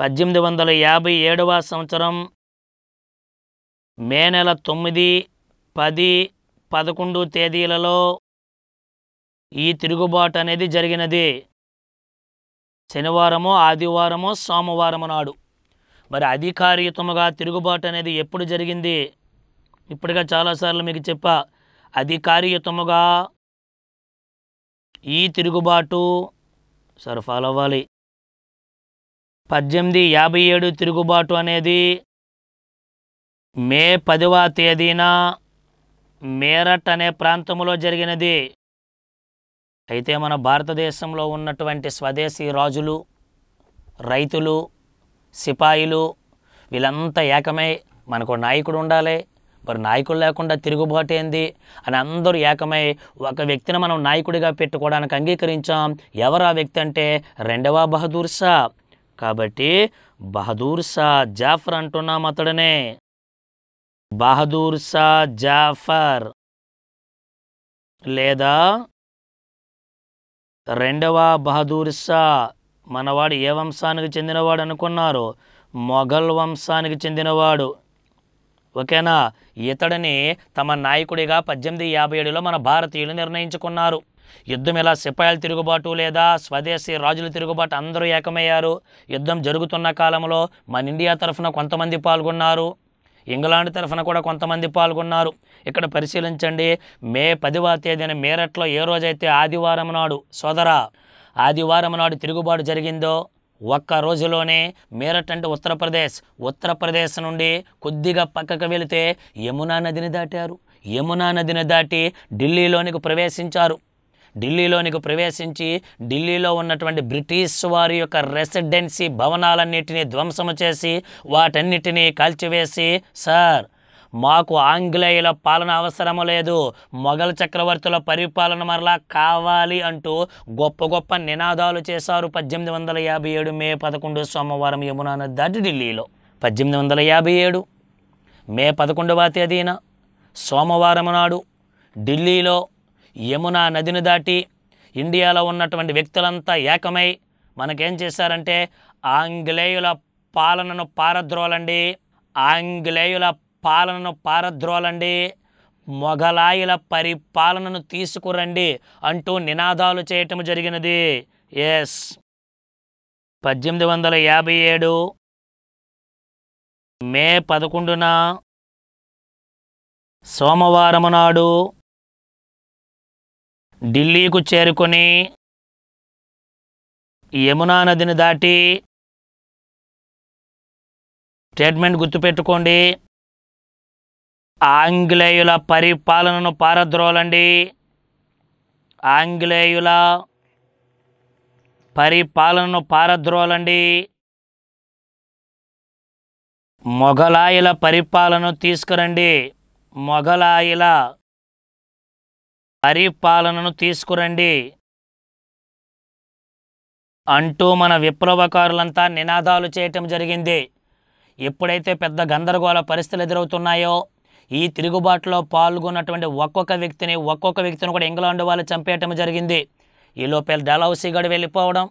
పద్దెనిమిది వందల యాభై ఏడవ సంవత్సరం మే నెల తొమ్మిది పది పదకొండు తేదీలలో ఈ తిరుగుబాటు అనేది జరిగినది శనివారము ఆదివారము సోమవారము నాడు మరి అధికారయుతముగా తిరుగుబాటు అనేది ఎప్పుడు జరిగింది ఇప్పటిగా చాలాసార్లు మీకు చెప్పా అధికారయుతముగా ఈ తిరుగుబాటు సార్ ఫాలో అవ్వాలి పద్దెనిమిది యాభై ఏడు తిరుగుబాటు అనేది మే పదవ తేదీన మేరట్ అనే ప్రాంతంలో జరిగినది అయితే మన భారతదేశంలో ఉన్నటువంటి స్వదేశీ రాజులు రైతులు సిపాయిలు వీళ్ళంతా ఏకమై మనకు నాయకుడు ఉండాలి మరి నాయకుడు లేకుండా తిరుగుబాటు ఏంది అని అందరూ ఏకమై ఒక వ్యక్తిని మనం నాయకుడిగా పెట్టుకోవడానికి అంగీకరించాం ఎవరు ఆ వ్యక్తి అంటే రెండవ బహదూర్ షా కాబట్టి బహదూర్ షా జాఫర్ అంటున్నాం అతడనే బహదూర్ షా జాఫర్ లేదా రెండవ బహదూర్ షా మనవాడు ఏ వంశానికి చెందినవాడు అనుకున్నారు మొఘల్ వంశానికి చెందినవాడు ఓకేనా ఇతడిని తమ నాయకుడిగా పద్దెనిమిది యాభై ఏడులో మన భారతీయులు నిర్ణయించుకున్నారు యుద్ధం ఇలా సిపాయిల తిరుగుబాటు లేదా స్వదేశీ రాజుల తిరుగుబాటు అందరూ ఏకమయ్యారు యుద్ధం జరుగుతున్న కాలంలో మన ఇండియా తరఫున కొంతమంది పాల్గొన్నారు ఇంగ్లాండ్ తరఫున కూడా కొంతమంది పాల్గొన్నారు ఇక్కడ పరిశీలించండి మే పదివ తేదీన మేరట్లో ఏ రోజైతే ఆదివారం నాడు సోదరా ఆదివారం నాడు తిరుగుబాటు జరిగిందో ఒక్క రోజులోనే మేరట్ అంటే ఉత్తరప్రదేశ్ ఉత్తరప్రదేశ్ నుండి కొద్దిగా పక్కకు వెళితే యమునా నదిని దాటారు యమునా నదిని దాటి ఢిల్లీలోనికి ప్రవేశించారు ఢిల్లీలోనికి ప్రవేశించి ఢిల్లీలో ఉన్నటువంటి బ్రిటిష్ వారి యొక్క రెసిడెన్సీ భవనాలన్నిటినీ ధ్వంసము చేసి వాటన్నిటినీ కాల్చివేసి సార్ మాకు ఆంగ్లేయుల పాలన అవసరము లేదు మొఘల్ చక్రవర్తుల పరిపాలన మరలా కావాలి అంటూ గొప్ప గొప్ప నినాదాలు చేశారు పద్దెనిమిది వందల యాభై ఏడు మే పదకొండు సోమవారం యమునా నది దాటి ఢిల్లీలో పద్దెనిమిది వందల యాభై ఏడు మే పదకొండవ తేదీన సోమవారం నాడు ఢిల్లీలో యమునా నదిని దాటి ఇండియాలో ఉన్నటువంటి వ్యక్తులంతా ఏకమై మనకేం చేశారంటే ఆంగ్లేయుల పాలనను పారద్రోలండి ఆంగ్లేయుల పాలనను పారద్రోలండి మొఘలాయుల పరిపాలనను తీసుకురండి అంటూ నినాదాలు చేయటం జరిగినది ఎస్ పద్దెనిమిది వందల యాభై ఏడు మే పదకొండున సోమవారం నాడు ఢిల్లీకు చేరుకొని యమునా నదిని దాటి స్టేట్మెంట్ గుర్తుపెట్టుకోండి ఆంగ్లేయుల పరిపాలనను పారద్రోలండి ఆంగ్లేయుల పరిపాలనను పారద్రోలండి మొఘలాయుల పరిపాలనను తీసుకురండి మొఘలాయుల పరిపాలనను తీసుకురండి అంటూ మన విప్లవకారులంతా నినాదాలు చేయటం జరిగింది ఎప్పుడైతే పెద్ద గందరగోళ పరిస్థితులు ఎదురవుతున్నాయో ఈ తిరుగుబాటులో పాల్గొన్నటువంటి ఒక్కొక్క వ్యక్తిని ఒక్కొక్క వ్యక్తిని కూడా ఇంగ్లాండ్ వాళ్ళు చంపేయటం జరిగింది లోపల డలహౌసీ గడు వెళ్ళిపోవడం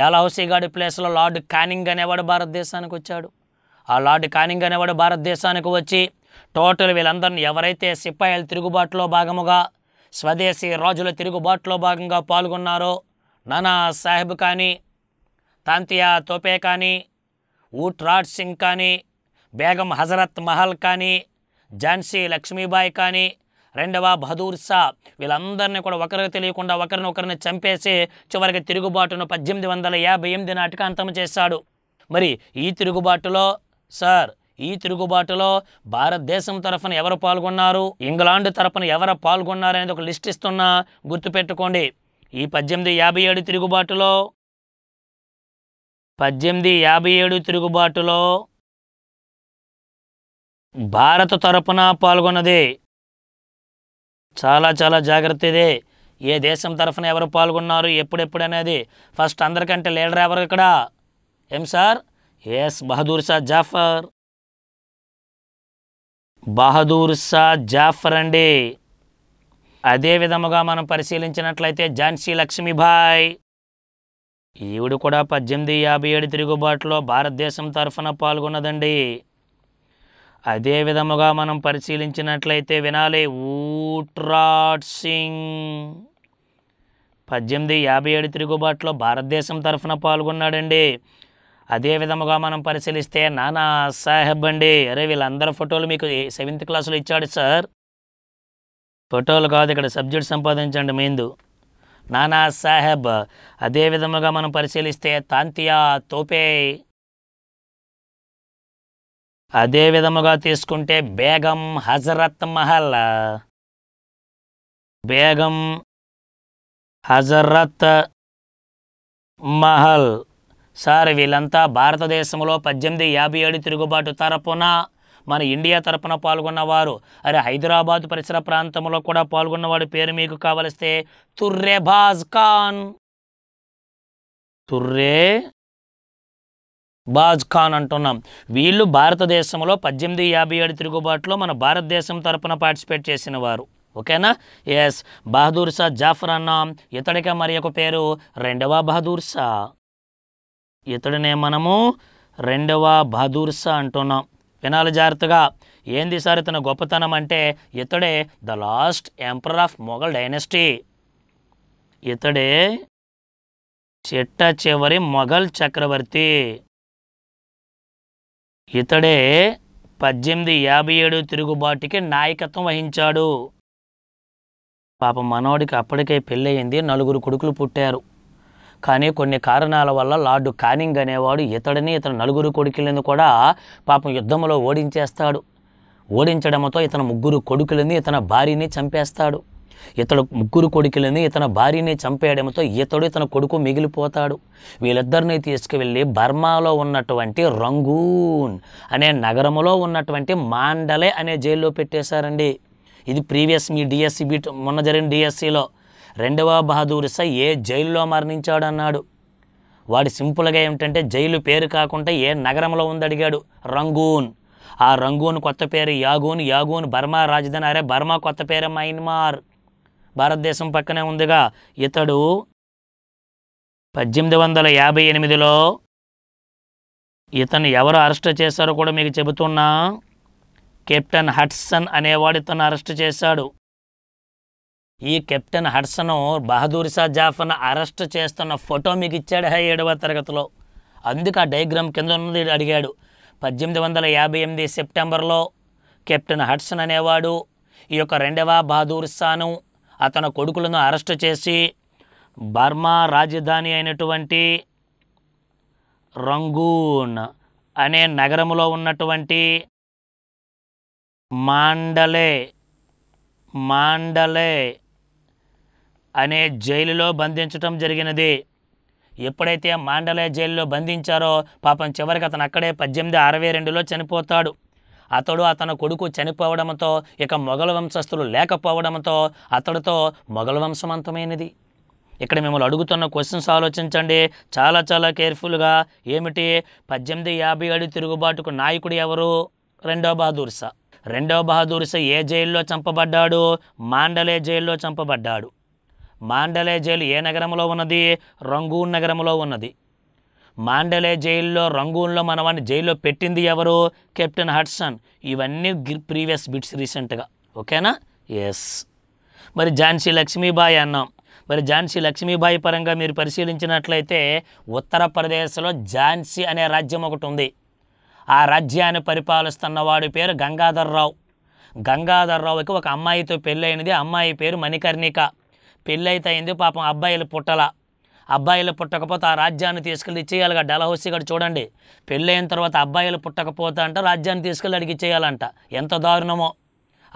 డలహౌసీ గడు ప్లేస్లో లార్డ్ కానింగ్ అనేవాడు భారతదేశానికి వచ్చాడు ఆ లార్డ్ కానింగ్ అనేవాడు భారతదేశానికి వచ్చి టోటల్ వీళ్ళందరిని ఎవరైతే సిపాయిల తిరుగుబాటులో భాగముగా స్వదేశీ రాజుల తిరుగుబాటులో భాగంగా పాల్గొన్నారో నానా సాహెబ్ కానీ తాంతియా తోపే కానీ ఊట్రాడ్ సింగ్ కానీ బేగం హజరత్ మహల్ కానీ ఝాన్సీ లక్ష్మీబాయి కానీ రెండవ బహదూర్ షా వీళ్ళందరినీ కూడా ఒకరికి తెలియకుండా ఒకరినొకరిని చంపేసి చివరికి తిరుగుబాటును పద్దెనిమిది వందల యాభై ఎనిమిది నాటికి అంతం చేశాడు మరి ఈ తిరుగుబాటులో సార్ ఈ తిరుగుబాటులో భారతదేశం తరఫున ఎవరు పాల్గొన్నారు ఇంగ్లాండ్ తరఫున ఎవరు పాల్గొన్నారు అనేది ఒక లిస్ట్ ఇస్తున్నా గుర్తుపెట్టుకోండి ఈ పద్దెనిమిది యాభై ఏడు తిరుగుబాటులో పద్దెనిమిది యాభై ఏడు తిరుగుబాటులో భారత తరపున పాల్గొన్నది చాలా చాలా జాగ్రత్త ఇదే ఏ దేశం తరఫున ఎవరు పాల్గొన్నారు ఎప్పుడెప్పుడు అనేది ఫస్ట్ అందరికంటే లీడర్ ఎవరు ఇక్కడ ఏం సార్ ఎస్ బహదూర్ షా జాఫర్ బహదూర్ షా జాఫర్ అండి అదే విధముగా మనం పరిశీలించినట్లయితే ఝాన్సీ లక్ష్మీబాయ్ ఈవిడు కూడా పద్దెనిమిది యాభై ఏడు తిరుగుబాటులో భారతదేశం తరఫున పాల్గొన్నదండి అదే విధముగా మనం పరిశీలించినట్లయితే వినాలి ఊట్రాట్ సింగ్ పద్దెనిమిది యాభై ఏడు తిరుగుబాటులో భారతదేశం తరఫున పాల్గొన్నాడండి అదే విధముగా మనం పరిశీలిస్తే నానా సాహెబ్ అండి అరే వీళ్ళందరి ఫోటోలు మీకు సెవెంత్ క్లాసులో ఇచ్చాడు సార్ ఫోటోలు కాదు ఇక్కడ సబ్జెక్ట్ సంపాదించండి మీందు నానా సాహెబ్ అదే విధముగా మనం పరిశీలిస్తే తాంతియా తోపే అదే విధముగా తీసుకుంటే బేగం హజరత్ మహల్ బేగం హజరత్ మహల్ సార్ వీళ్ళంతా భారతదేశంలో పద్దెనిమిది యాభై ఏడు తిరుగుబాటు తరపున మన ఇండియా తరపున పాల్గొన్నవారు అరే హైదరాబాద్ పరిసర ప్రాంతంలో కూడా పాల్గొన్నవాడి పేరు మీకు కావలిస్తే తుర్రేబాజ్ ఖాన్ తుర్రే బాజ్ ఖాన్ అంటున్నాం వీళ్ళు భారతదేశంలో పద్దెనిమిది యాభై ఏడు తిరుగుబాటులో మన భారతదేశం తరపున పార్టిసిపేట్ చేసిన వారు ఓకేనా ఎస్ బహదూర్ షా జాఫర్ అన్నాం ఇతడికి మరి ఒక పేరు రెండవ బహదూర్ షా ఇతడినే మనము రెండవ బహదూర్ షా అంటున్నాం వినాలి జాగ్రత్తగా ఏంది సార్ ఇతను గొప్పతనం అంటే ఇతడే the last emperor of Mughal dynasty ఇతడే చిట్ట చివరి మొఘల్ చక్రవర్తి ఇతడే పద్దెనిమిది యాభై ఏడు తిరుగుబాటుకి నాయకత్వం వహించాడు పాప మనవాడికి అప్పటికే పెళ్ళయింది నలుగురు కొడుకులు పుట్టారు కానీ కొన్ని కారణాల వల్ల లార్డు కానింగ్ అనేవాడు ఇతడిని ఇతను నలుగురు కొడుకులను కూడా పాపం యుద్ధంలో ఓడించేస్తాడు ఓడించడంతో ఇతను ముగ్గురు కొడుకులని ఇతను భార్యని చంపేస్తాడు ఇతడు ముగ్గురు కొడుకులని ఇతని భార్యని చంపేయడంతో ఇతడు ఇతను కొడుకు మిగిలిపోతాడు వీళ్ళిద్దరిని తీసుకువెళ్ళి బర్మాలో ఉన్నటువంటి రంగూన్ అనే నగరంలో ఉన్నటువంటి మాండలే అనే జైల్లో పెట్టేశారండి ఇది ప్రీవియస్ మీ డిఎస్సి బీట్ మొన్న జరిగిన డిఎస్సిలో రెండవ బహదూర్ సై ఏ జైల్లో మరణించాడన్నాడు వాడు సింపుల్గా ఏమిటంటే జైలు పేరు కాకుండా ఏ నగరంలో ఉంది అడిగాడు రంగూన్ ఆ రంగూన్ కొత్త పేరు యాగూన్ యాగూన్ బర్మా రాజధాని అరే బర్మా కొత్త పేరు మైన్మార్ భారతదేశం పక్కనే ఉందిగా ఇతడు పద్దెనిమిది వందల యాభై ఎనిమిదిలో ఇతను ఎవరు అరెస్ట్ చేశారో కూడా మీకు చెబుతున్నా కెప్టెన్ హడ్సన్ అనేవాడు ఇతను అరెస్ట్ చేశాడు ఈ కెప్టెన్ హడ్సన్ బహదూర్ షా జాఫర్ను అరెస్ట్ చేస్తున్న ఫోటో మీకు ఇచ్చాడు హై ఏడవ తరగతిలో అందుకు ఆ డయాగ్రామ్ కింద ఉన్నది అడిగాడు పద్దెనిమిది వందల యాభై ఎనిమిది సెప్టెంబర్లో కెప్టెన్ హడ్సన్ అనేవాడు ఈ యొక్క రెండవ బహదూర్ షాను అతని కొడుకులను అరెస్ట్ చేసి బర్మా రాజధాని అయినటువంటి రంగూన్ అనే నగరంలో ఉన్నటువంటి మాండలే మాండలే అనే జైలులో బంధించటం జరిగినది ఎప్పుడైతే మాండలే జైలులో బంధించారో పాపం చివరికి అతను అక్కడే పద్దెనిమిది అరవై రెండులో చనిపోతాడు అతడు అతని కొడుకు చనిపోవడంతో ఇక మొఘల వంశస్థులు లేకపోవడంతో అతడితో మొఘల వంశమంతమైనది ఇక్కడ మిమ్మల్ని అడుగుతున్న క్వశ్చన్స్ ఆలోచించండి చాలా చాలా కేర్ఫుల్గా ఏమిటి పద్దెనిమిది యాభై ఏడు తిరుగుబాటుకు నాయకుడు ఎవరు రెండో బహదూర్ షా రెండవ బహదూర్ షా ఏ జైల్లో చంపబడ్డాడు మాండలే జైల్లో చంపబడ్డాడు మాండలే జైలు ఏ నగరంలో ఉన్నది రంగూన్ నగరంలో ఉన్నది మాండలే జైల్లో రంగూన్లో మనవాన్ని జైల్లో పెట్టింది ఎవరు కెప్టెన్ హడ్సన్ ఇవన్నీ ప్రీవియస్ బిట్స్ రీసెంట్గా ఓకేనా ఎస్ మరి ఝాన్సీ లక్ష్మీబాయి అన్నాం మరి ఝాన్సీ లక్ష్మీబాయి పరంగా మీరు పరిశీలించినట్లయితే ఉత్తరప్రదేశ్లో ఝాన్సీ అనే రాజ్యం ఒకటి ఉంది ఆ రాజ్యాన్ని పరిపాలిస్తున్న వాడి పేరు గంగాధర్రావు గంగాధర్రావుకి ఒక అమ్మాయితో పెళ్ళైనది అమ్మాయి పేరు మణికర్ణిక పెళ్ళైతే అయింది పాపం అబ్బాయిలు పుట్టల అబ్బాయిలు పుట్టకపోతే ఆ రాజ్యాన్ని తీసుకెళ్ళి ఇచ్చేయాలిగా డలహౌసి గడు చూడండి పెళ్ళైన తర్వాత అబ్బాయిలు పుట్టకపోతే అంట రాజ్యాన్ని తీసుకెళ్ళి అడిగి ఇచ్చేయాలంట ఎంత దారుణమో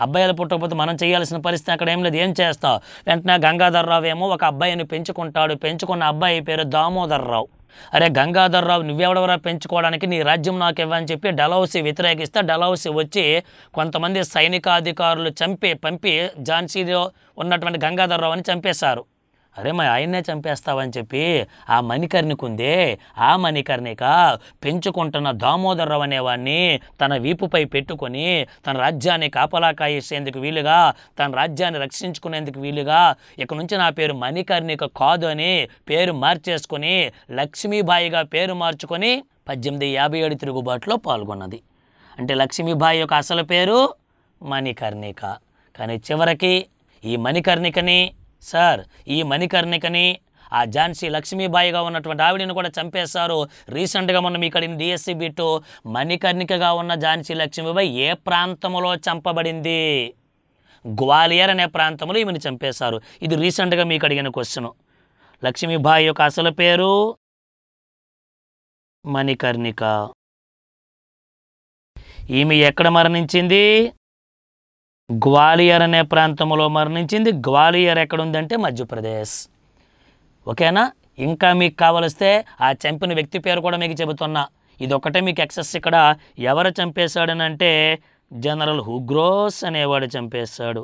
అబ్బాయిలు పుట్టకపోతే మనం చేయాల్సిన పరిస్థితి అక్కడ ఏం లేదు ఏం చేస్తావు వెంటనే గంగాధర్రావు ఏమో ఒక అబ్బాయిని పెంచుకుంటాడు పెంచుకున్న అబ్బాయి పేరు దామోదర్రావు అరే గంగాధర్రావు నువ్వెవడవరా పెంచుకోవడానికి నీ రాజ్యం నాకు ఇవ్వని చెప్పి డలౌసి వ్యతిరేకిస్తే డలౌసి వచ్చి కొంతమంది సైనికాధికారులు చంపి పంపి ఝాన్సీలో ఉన్నటువంటి అని చంపేశారు అరే మా ఆయన్నే చంపేస్తావని చెప్పి ఆ మణికర్ణికుందే ఆ మణికర్ణిక పెంచుకుంటున్న దామోదరరావు అనేవాడిని తన వీపుపై పెట్టుకొని తన రాజ్యాన్ని కాపలా కాయేసేందుకు వీలుగా తన రాజ్యాన్ని రక్షించుకునేందుకు వీలుగా ఇక నుంచి నా పేరు మణికర్ణిక కాదు అని పేరు మార్చేసుకొని లక్ష్మీబాయిగా పేరు మార్చుకొని పద్దెనిమిది యాభై ఏడు తిరుగుబాటులో పాల్గొన్నది అంటే లక్ష్మీబాయి యొక్క అసలు పేరు మణికర్ణిక కానీ చివరికి ఈ మణికర్ణికని సార్ ఈ మణికర్ణికని ఆ ఝాన్సీ లక్ష్మీబాయిగా ఉన్నటువంటి ఆవిడని కూడా చంపేశారు రీసెంట్గా మీ ఇక్కడ డిఎస్సీ బిట్టు మణికర్ణికగా ఉన్న ఝాన్సీ లక్ష్మీబాయి ఏ ప్రాంతంలో చంపబడింది గ్వాలియర్ అనే ప్రాంతంలో ఈమెను చంపేశారు ఇది రీసెంట్గా మీకు అడిగిన క్వశ్చన్ లక్ష్మీబాయి యొక్క అసలు పేరు మణికర్ణిక ఈమె ఎక్కడ మరణించింది గ్వాలియర్ అనే ప్రాంతంలో మరణించింది గ్వాలియర్ ఎక్కడుందంటే మధ్యప్రదేశ్ ఓకేనా ఇంకా మీకు కావలిస్తే ఆ చంపిన వ్యక్తి పేరు కూడా మీకు చెబుతున్నా ఇదొకటే మీకు ఎక్సెస్ ఇక్కడ ఎవరు చంపేశాడనంటే జనరల్ హుగ్రోస్ అనేవాడు చంపేశాడు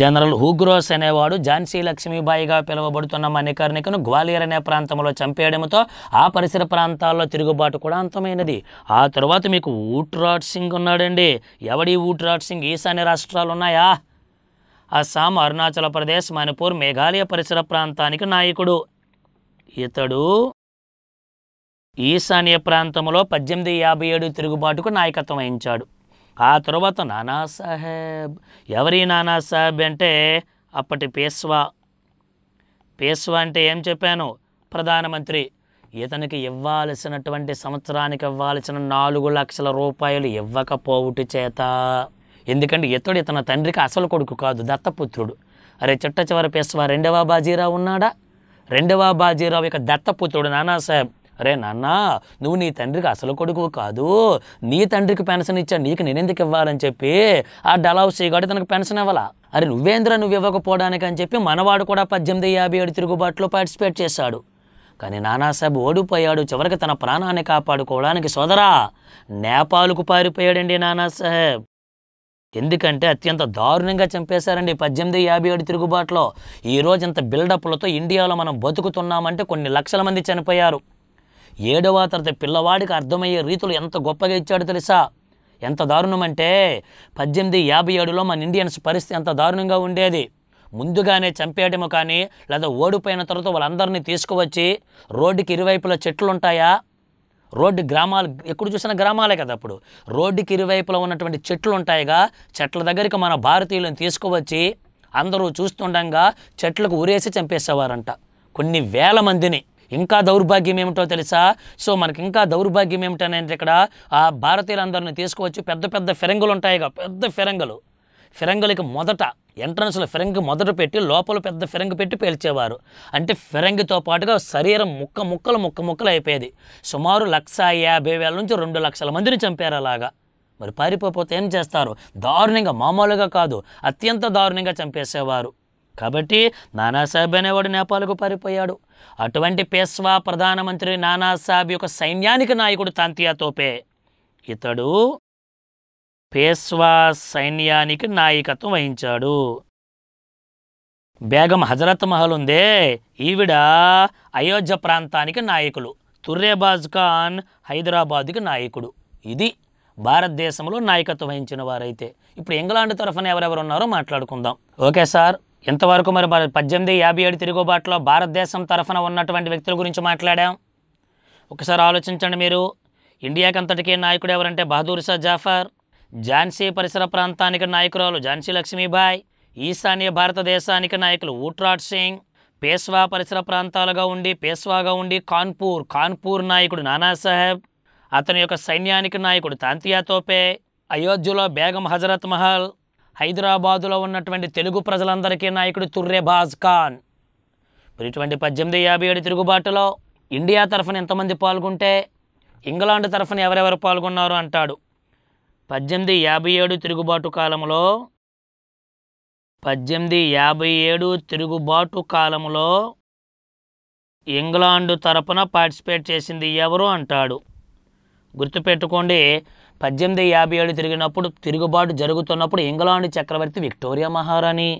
జనరల్ హుగ్రోస్ అనేవాడు ఝాన్సీ లక్ష్మీబాయిగా పిలువబడుతున్న మణికర్ణికను గ్వాలియర్ అనే ప్రాంతంలో చంపేయడంతో ఆ పరిసర ప్రాంతాల్లో తిరుగుబాటు కూడా అంతమైనది ఆ తర్వాత మీకు ఊట్రాట్ సింగ్ ఉన్నాడండి ఎవడి ఊట్రాట్ సింగ్ ఈశాన్య రాష్ట్రాలు ఉన్నాయా అస్సాం అరుణాచల ప్రదేశ్ మణిపూర్ మేఘాలయ పరిసర ప్రాంతానికి నాయకుడు ఇతడు ఈశాన్య ప్రాంతంలో పద్దెనిమిది యాభై ఏడు తిరుగుబాటుకు నాయకత్వం వహించాడు ఆ తర్వాత నానాసాహెబ్ ఎవరి నానాసాహెబ్ అంటే అప్పటి పేస్వా పేస్వా అంటే ఏం చెప్పాను ప్రధానమంత్రి ఇతనికి ఇవ్వాల్సినటువంటి సంవత్సరానికి ఇవ్వాల్సిన నాలుగు లక్షల రూపాయలు ఇవ్వకపోవుటి చేత ఎందుకంటే ఇతడు ఇతన తండ్రికి అసలు కొడుకు కాదు దత్తపుత్రుడు అరే చిట్ట చివరి పేస్వా రెండవ బాజీరావు ఉన్నాడా రెండవ బాజీరావు ఇక దత్తపుత్రుడు నానాసాహెబ్ అరే నాన్న నువ్వు నీ తండ్రికి అసలు కొడుకు కాదు నీ తండ్రికి పెన్షన్ ఇచ్చా నీకు నేనెందుకు ఇవ్వాలని చెప్పి ఆ డలావు సీగాడు తనకు పెన్షన్ ఇవ్వాలా అరే నువ్వేంద్ర నువ్వు ఇవ్వకపోవడానికి అని చెప్పి మనవాడు కూడా పద్దెనిమిది యాభై ఏడు తిరుగుబాటులో పార్టిసిపేట్ చేశాడు కానీ నానాసాబ్ ఓడిపోయాడు చివరికి తన ప్రాణాన్ని కాపాడుకోవడానికి సోదరా నేపాల్కు పారిపోయాడండి నానాసాహెబ్ ఎందుకంటే అత్యంత దారుణంగా చంపేశారండి పద్దెనిమిది యాభై ఏడు తిరుగుబాటులో ఈరోజు ఇంత బిల్డప్లతో ఇండియాలో మనం బతుకుతున్నామంటే కొన్ని లక్షల మంది చనిపోయారు ఏడవ తరగతి పిల్లవాడికి అర్థమయ్యే రీతులు ఎంత గొప్పగా ఇచ్చాడు తెలుసా ఎంత దారుణమంటే పద్దెనిమిది యాభై ఏడులో మన ఇండియన్స్ పరిస్థితి ఎంత దారుణంగా ఉండేది ముందుగానే చంపేయడము కానీ లేదా ఓడిపోయిన తర్వాత వాళ్ళందరినీ తీసుకువచ్చి రోడ్డుకి ఇరువైపులా చెట్లు ఉంటాయా రోడ్డు గ్రామాలు ఎక్కడ చూసిన గ్రామాలే కదా అప్పుడు రోడ్డుకి ఇరువైపులా ఉన్నటువంటి చెట్లు ఉంటాయిగా చెట్ల దగ్గరికి మన భారతీయులను తీసుకువచ్చి అందరూ చూస్తుండగా చెట్లకు ఉరేసి చంపేసేవారంట కొన్ని వేల మందిని ఇంకా దౌర్భాగ్యం ఏమిటో తెలుసా సో మనకి ఇంకా దౌర్భాగ్యం ఏమిటనంటే ఇక్కడ ఆ భారతీయులందరిని తీసుకువచ్చి పెద్ద పెద్ద ఫిరంగులు ఉంటాయిగా పెద్ద ఫిరంగులు ఫిరంగులకి మొదట ఎంట్రన్స్లో ఫిరంగి మొదట పెట్టి లోపల పెద్ద ఫిరంగి పెట్టి పేల్చేవారు అంటే ఫిరంగితో పాటుగా శరీరం ముక్క ముక్కలు ముక్క ముక్కలు అయిపోయేది సుమారు లక్ష యాభై వేల నుంచి రెండు లక్షల మందిని చంపారు అలాగా మరి పారిపోతే ఏం చేస్తారు దారుణంగా మామూలుగా కాదు అత్యంత దారుణంగా చంపేసేవారు కాబట్టి నానాసాహెబ్ అనేవాడు నేపాల్కు పారిపోయాడు అటువంటి పేస్వా ప్రధానమంత్రి నానాసాహెబ్ యొక్క సైన్యానికి నాయకుడు తాంతియా తోపే ఇతడు పేస్వా సైన్యానికి నాయకత్వం వహించాడు బేగం హజరత్ మహల్ ఉందే ఈవిడ అయోధ్య ప్రాంతానికి నాయకులు తుర్రేబాజ్ ఖాన్ హైదరాబాద్కి నాయకుడు ఇది భారతదేశంలో నాయకత్వం వహించిన వారైతే ఇప్పుడు ఇంగ్లాండ్ తరఫున ఎవరెవరు ఉన్నారో మాట్లాడుకుందాం ఓకే సార్ ఇంతవరకు మరి పద్దెనిమిది యాభై ఏడు తిరుగుబాటులో భారతదేశం తరఫున ఉన్నటువంటి వ్యక్తుల గురించి మాట్లాడాం ఒకసారి ఆలోచించండి మీరు ఇండియాకి అంతటికీ నాయకుడు ఎవరంటే బహదూర్ షా జాఫర్ ఝాన్సీ పరిసర ప్రాంతానికి నాయకురాలు ఝాన్సీ లక్ష్మీబాయ్ ఈశాన్య భారతదేశానికి నాయకులు ఊట్రాట్ సింగ్ పేస్వా పరిసర ప్రాంతాలుగా ఉండి పేస్వాగా ఉండి కాన్పూర్ కాన్పూర్ నాయకుడు నానాసాహెబ్ అతని యొక్క సైన్యానికి నాయకుడు తాంతియా తోపే అయోధ్యలో బేగం హజరత్ మహల్ హైదరాబాదులో ఉన్నటువంటి తెలుగు ప్రజలందరికీ నాయకుడు తుర్రే బాజ్ ఖాన్ ఇటువంటి పద్దెనిమిది యాభై ఏడు తిరుగుబాటులో ఇండియా తరఫున ఎంతమంది పాల్గొంటే ఇంగ్లాండ్ తరఫున ఎవరెవరు పాల్గొన్నారు అంటాడు పద్దెనిమిది యాభై ఏడు తిరుగుబాటు కాలంలో పద్దెనిమిది యాభై ఏడు తిరుగుబాటు కాలంలో ఇంగ్లాండ్ తరఫున పార్టిసిపేట్ చేసింది ఎవరు అంటాడు గుర్తుపెట్టుకోండి పద్దెనిమిది యాభై ఏడు తిరిగినప్పుడు తిరుగుబాటు జరుగుతున్నప్పుడు ఇంగ్లాండ్ చక్రవర్తి విక్టోరియా మహారాణి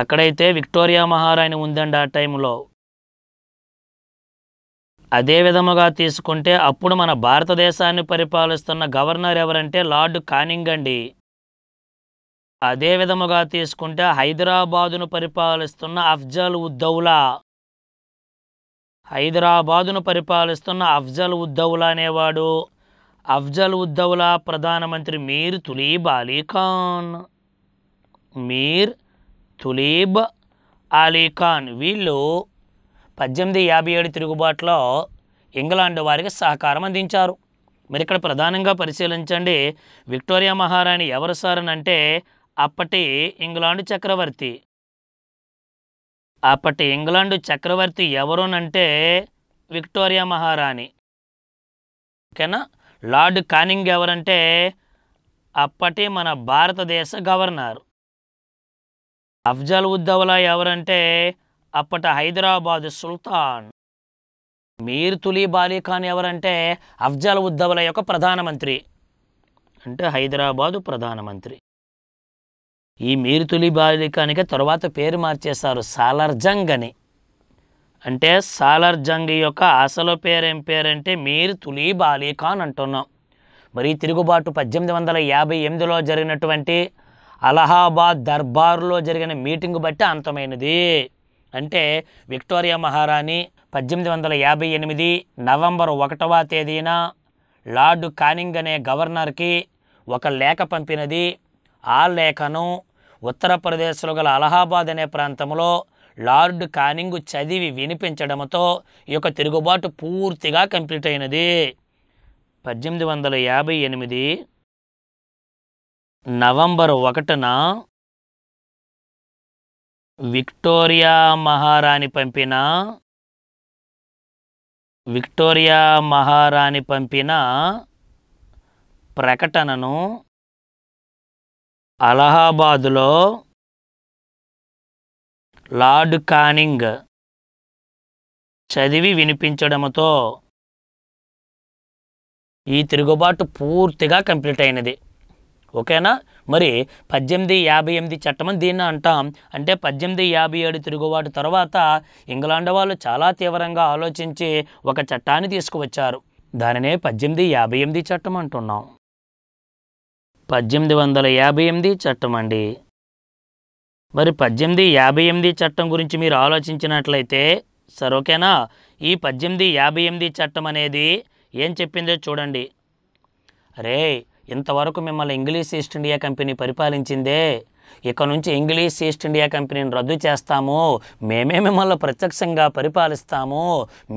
అక్కడైతే విక్టోరియా మహారాణి ఉందండి ఆ టైంలో అదే విధముగా తీసుకుంటే అప్పుడు మన భారతదేశాన్ని పరిపాలిస్తున్న గవర్నర్ ఎవరంటే లార్డ్ కానింగ్ అండి అదే విధముగా తీసుకుంటే హైదరాబాదును పరిపాలిస్తున్న అఫ్జల్ ఉద్దౌలా హైదరాబాదును పరిపాలిస్తున్న అఫ్జల్ ఉద్దౌలా అనేవాడు అఫ్జల్ ఉద్దౌలా ప్రధానమంత్రి మీర్ తులీబ్ అలీఖాన్ మీర్ తులీబ్ అలీఖాన్ ఖాన్ వీళ్ళు పద్దెనిమిది యాభై ఏడు తిరుగుబాటులో ఇంగ్లాండ్ వారికి సహకారం అందించారు మరి ఇక్కడ ప్రధానంగా పరిశీలించండి విక్టోరియా మహారాణి ఎవరు సార్ అంటే అప్పటి ఇంగ్లాండ్ చక్రవర్తి అప్పటి ఇంగ్లాండ్ చక్రవర్తి ఎవరునంటే విక్టోరియా మహారాణి ఓకేనా లార్డ్ కానింగ్ ఎవరంటే అప్పటి మన భారతదేశ గవర్నర్ అఫ్జల్ ఉద్దౌలా ఎవరంటే అప్పటి హైదరాబాద్ సుల్తాన్ మీర్ తులి బాలీ ఖాన్ ఎవరంటే అఫ్జల్ ఉద్దవల యొక్క ప్రధానమంత్రి అంటే హైదరాబాదు ప్రధానమంత్రి ఈ మీర్ తులీ బాలికానికి తర్వాత పేరు మార్చేశారు సాలర్జంగ్ అని అంటే సాలార్ జంగ్ యొక్క అసలు పేరేం పేరంటే మీర్ తులీ బాలీ ఖాన్ అంటున్నాం మరి తిరుగుబాటు పద్దెనిమిది వందల యాభై ఎనిమిదిలో జరిగినటువంటి అలహాబాద్ దర్బార్లో జరిగిన మీటింగ్ బట్టి అంతమైనది అంటే విక్టోరియా మహారాణి పద్దెనిమిది వందల యాభై ఎనిమిది నవంబర్ ఒకటవ తేదీన లార్డ్ కానింగ్ అనే గవర్నర్కి ఒక లేఖ పంపినది ఆ లేఖను ఉత్తరప్రదేశ్లో గల అలహాబాద్ అనే ప్రాంతంలో లార్డ్ కానింగ్ చదివి వినిపించడంతో ఈ యొక్క తిరుగుబాటు పూర్తిగా కంప్లీట్ అయినది పద్దెనిమిది వందల యాభై ఎనిమిది నవంబర్ ఒకటిన విక్టోరియా మహారాణి పంపిన విక్టోరియా మహారాణి పంపిన ప్రకటనను అలహాబాదులో లార్డ్ కానింగ్ చదివి వినిపించడముతో ఈ తిరుగుబాటు పూర్తిగా కంప్లీట్ అయినది ఓకేనా మరి పద్దెనిమిది యాభై ఎనిమిది చట్టం దీన్ని అంటాం అంటే పద్దెనిమిది యాభై ఏడు తిరుగుబాటు తర్వాత ఇంగ్లాండ్ వాళ్ళు చాలా తీవ్రంగా ఆలోచించి ఒక చట్టాన్ని తీసుకువచ్చారు దానినే పద్దెనిమిది యాభై ఎనిమిది చట్టం అంటున్నాం పద్దెనిమిది వందల యాభై ఎనిమిది చట్టం అండి మరి పద్దెనిమిది యాభై ఎనిమిది చట్టం గురించి మీరు ఆలోచించినట్లయితే సార్ ఓకేనా ఈ పద్దెనిమిది యాభై ఎనిమిది చట్టం అనేది ఏం చెప్పిందో చూడండి అరే ఇంతవరకు మిమ్మల్ని ఇంగ్లీష్ ఈస్ట్ ఇండియా కంపెనీ పరిపాలించిందే ఇక నుంచి ఇంగ్లీష్ ఈస్ట్ ఇండియా కంపెనీని రద్దు చేస్తాము మేమే మిమ్మల్ని ప్రత్యక్షంగా పరిపాలిస్తాము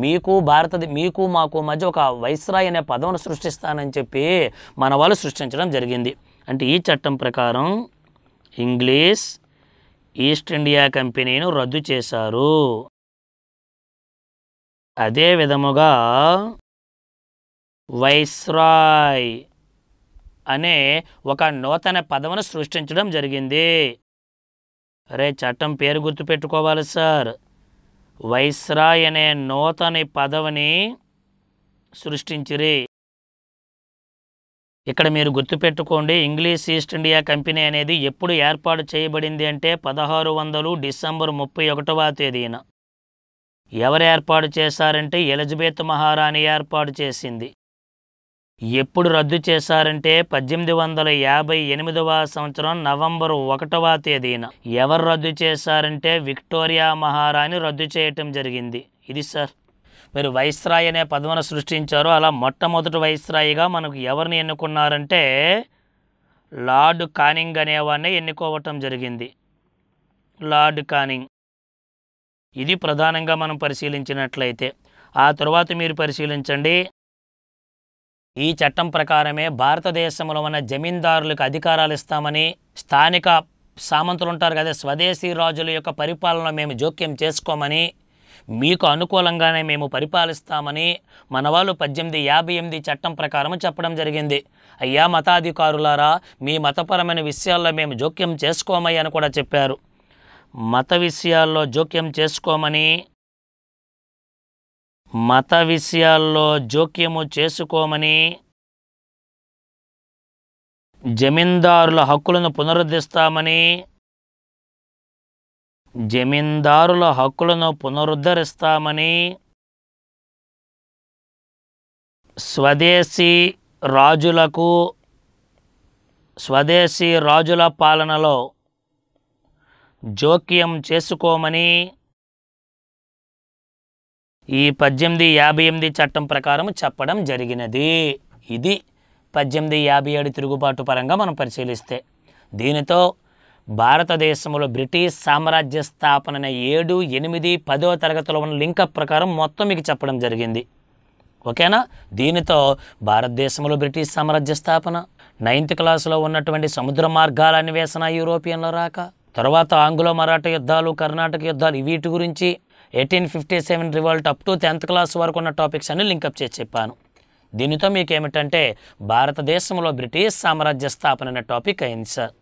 మీకు భారత మీకు మాకు మధ్య ఒక వైస్రాయ్ అనే పదవును సృష్టిస్తానని చెప్పి మన వాళ్ళు సృష్టించడం జరిగింది అంటే ఈ చట్టం ప్రకారం ఇంగ్లీష్ ఈస్ట్ ఇండియా కంపెనీను రద్దు చేశారు అదే విధముగా వైస్రాయ్ అనే ఒక నూతన పదవిని సృష్టించడం జరిగింది అరే చట్టం పేరు గుర్తుపెట్టుకోవాలి సార్ వైస్రాయ్ అనే నూతన పదవిని సృష్టించిరి ఇక్కడ మీరు గుర్తుపెట్టుకోండి ఇంగ్లీష్ ఈస్ట్ ఇండియా కంపెనీ అనేది ఎప్పుడు ఏర్పాటు చేయబడింది అంటే పదహారు వందలు డిసెంబర్ ముప్పై ఒకటవ తేదీన ఎవరు ఏర్పాటు చేశారంటే ఎలిజబెత్ మహారాణి ఏర్పాటు చేసింది ఎప్పుడు రద్దు చేశారంటే పద్దెనిమిది వందల యాభై ఎనిమిదవ సంవత్సరం నవంబర్ ఒకటవ తేదీన ఎవరు రద్దు చేశారంటే విక్టోరియా మహారాణి రద్దు చేయటం జరిగింది ఇది సార్ మీరు వైస్రాయ్ అనే పదవిని సృష్టించారు అలా మొట్టమొదటి వైస్రాయిగా మనకు ఎవరిని ఎన్నుకున్నారంటే లార్డ్ కానింగ్ అనేవాడిని ఎన్నుకోవటం జరిగింది లార్డ్ కానింగ్ ఇది ప్రధానంగా మనం పరిశీలించినట్లయితే ఆ తరువాత మీరు పరిశీలించండి ఈ చట్టం ప్రకారమే భారతదేశంలో ఉన్న జమీందారులకు అధికారాలు ఇస్తామని స్థానిక సామంతులు ఉంటారు కదా స్వదేశీ రాజుల యొక్క పరిపాలన మేము జోక్యం చేసుకోమని మీకు అనుకూలంగానే మేము పరిపాలిస్తామని మన వాళ్ళు పద్దెనిమిది యాభై ఎనిమిది చట్టం ప్రకారం చెప్పడం జరిగింది అయ్యా మతాధికారులారా మీ మతపరమైన విషయాల్లో మేము జోక్యం చేసుకోమయ్యని అని కూడా చెప్పారు మత విషయాల్లో జోక్యం చేసుకోమని మత విషయాల్లో జోక్యము చేసుకోమని జమీందారుల హక్కులను పునరుద్ధరిస్తామని జమీందారుల హక్కులను పునరుద్ధరిస్తామని స్వదేశీ రాజులకు స్వదేశీ రాజుల పాలనలో జోక్యం చేసుకోమని ఈ పద్దెనిమిది యాభై ఎనిమిది చట్టం ప్రకారం చెప్పడం జరిగినది ఇది పద్దెనిమిది యాభై ఏడు తిరుగుబాటు పరంగా మనం పరిశీలిస్తే దీనితో భారతదేశంలో బ్రిటిష్ సామ్రాజ్య స్థాపన ఏడు ఎనిమిది పదో తరగతిలో ఉన్న లింకప్ ప్రకారం మొత్తం మీకు చెప్పడం జరిగింది ఓకేనా దీనితో భారతదేశంలో బ్రిటిష్ సామ్రాజ్య స్థాపన నైన్త్ క్లాస్లో ఉన్నటువంటి సముద్ర మార్గాల అన్వేషణ యూరోపియన్ల రాక తర్వాత ఆంగ్లో మరాఠా యుద్ధాలు కర్ణాటక యుద్ధాలు వీటి గురించి eighteen fifty seven revolt up to tenth class వరకు ఉన్న టాపిక్స్ అన్ని లింకప్ చేసి చెప్పాను దీనితో మీకు ఏమిటంటే భారతదేశంలో బ్రిటిష్ సామ్రాజ్య స్థాపన అనే టాపిక్ అయింది సార్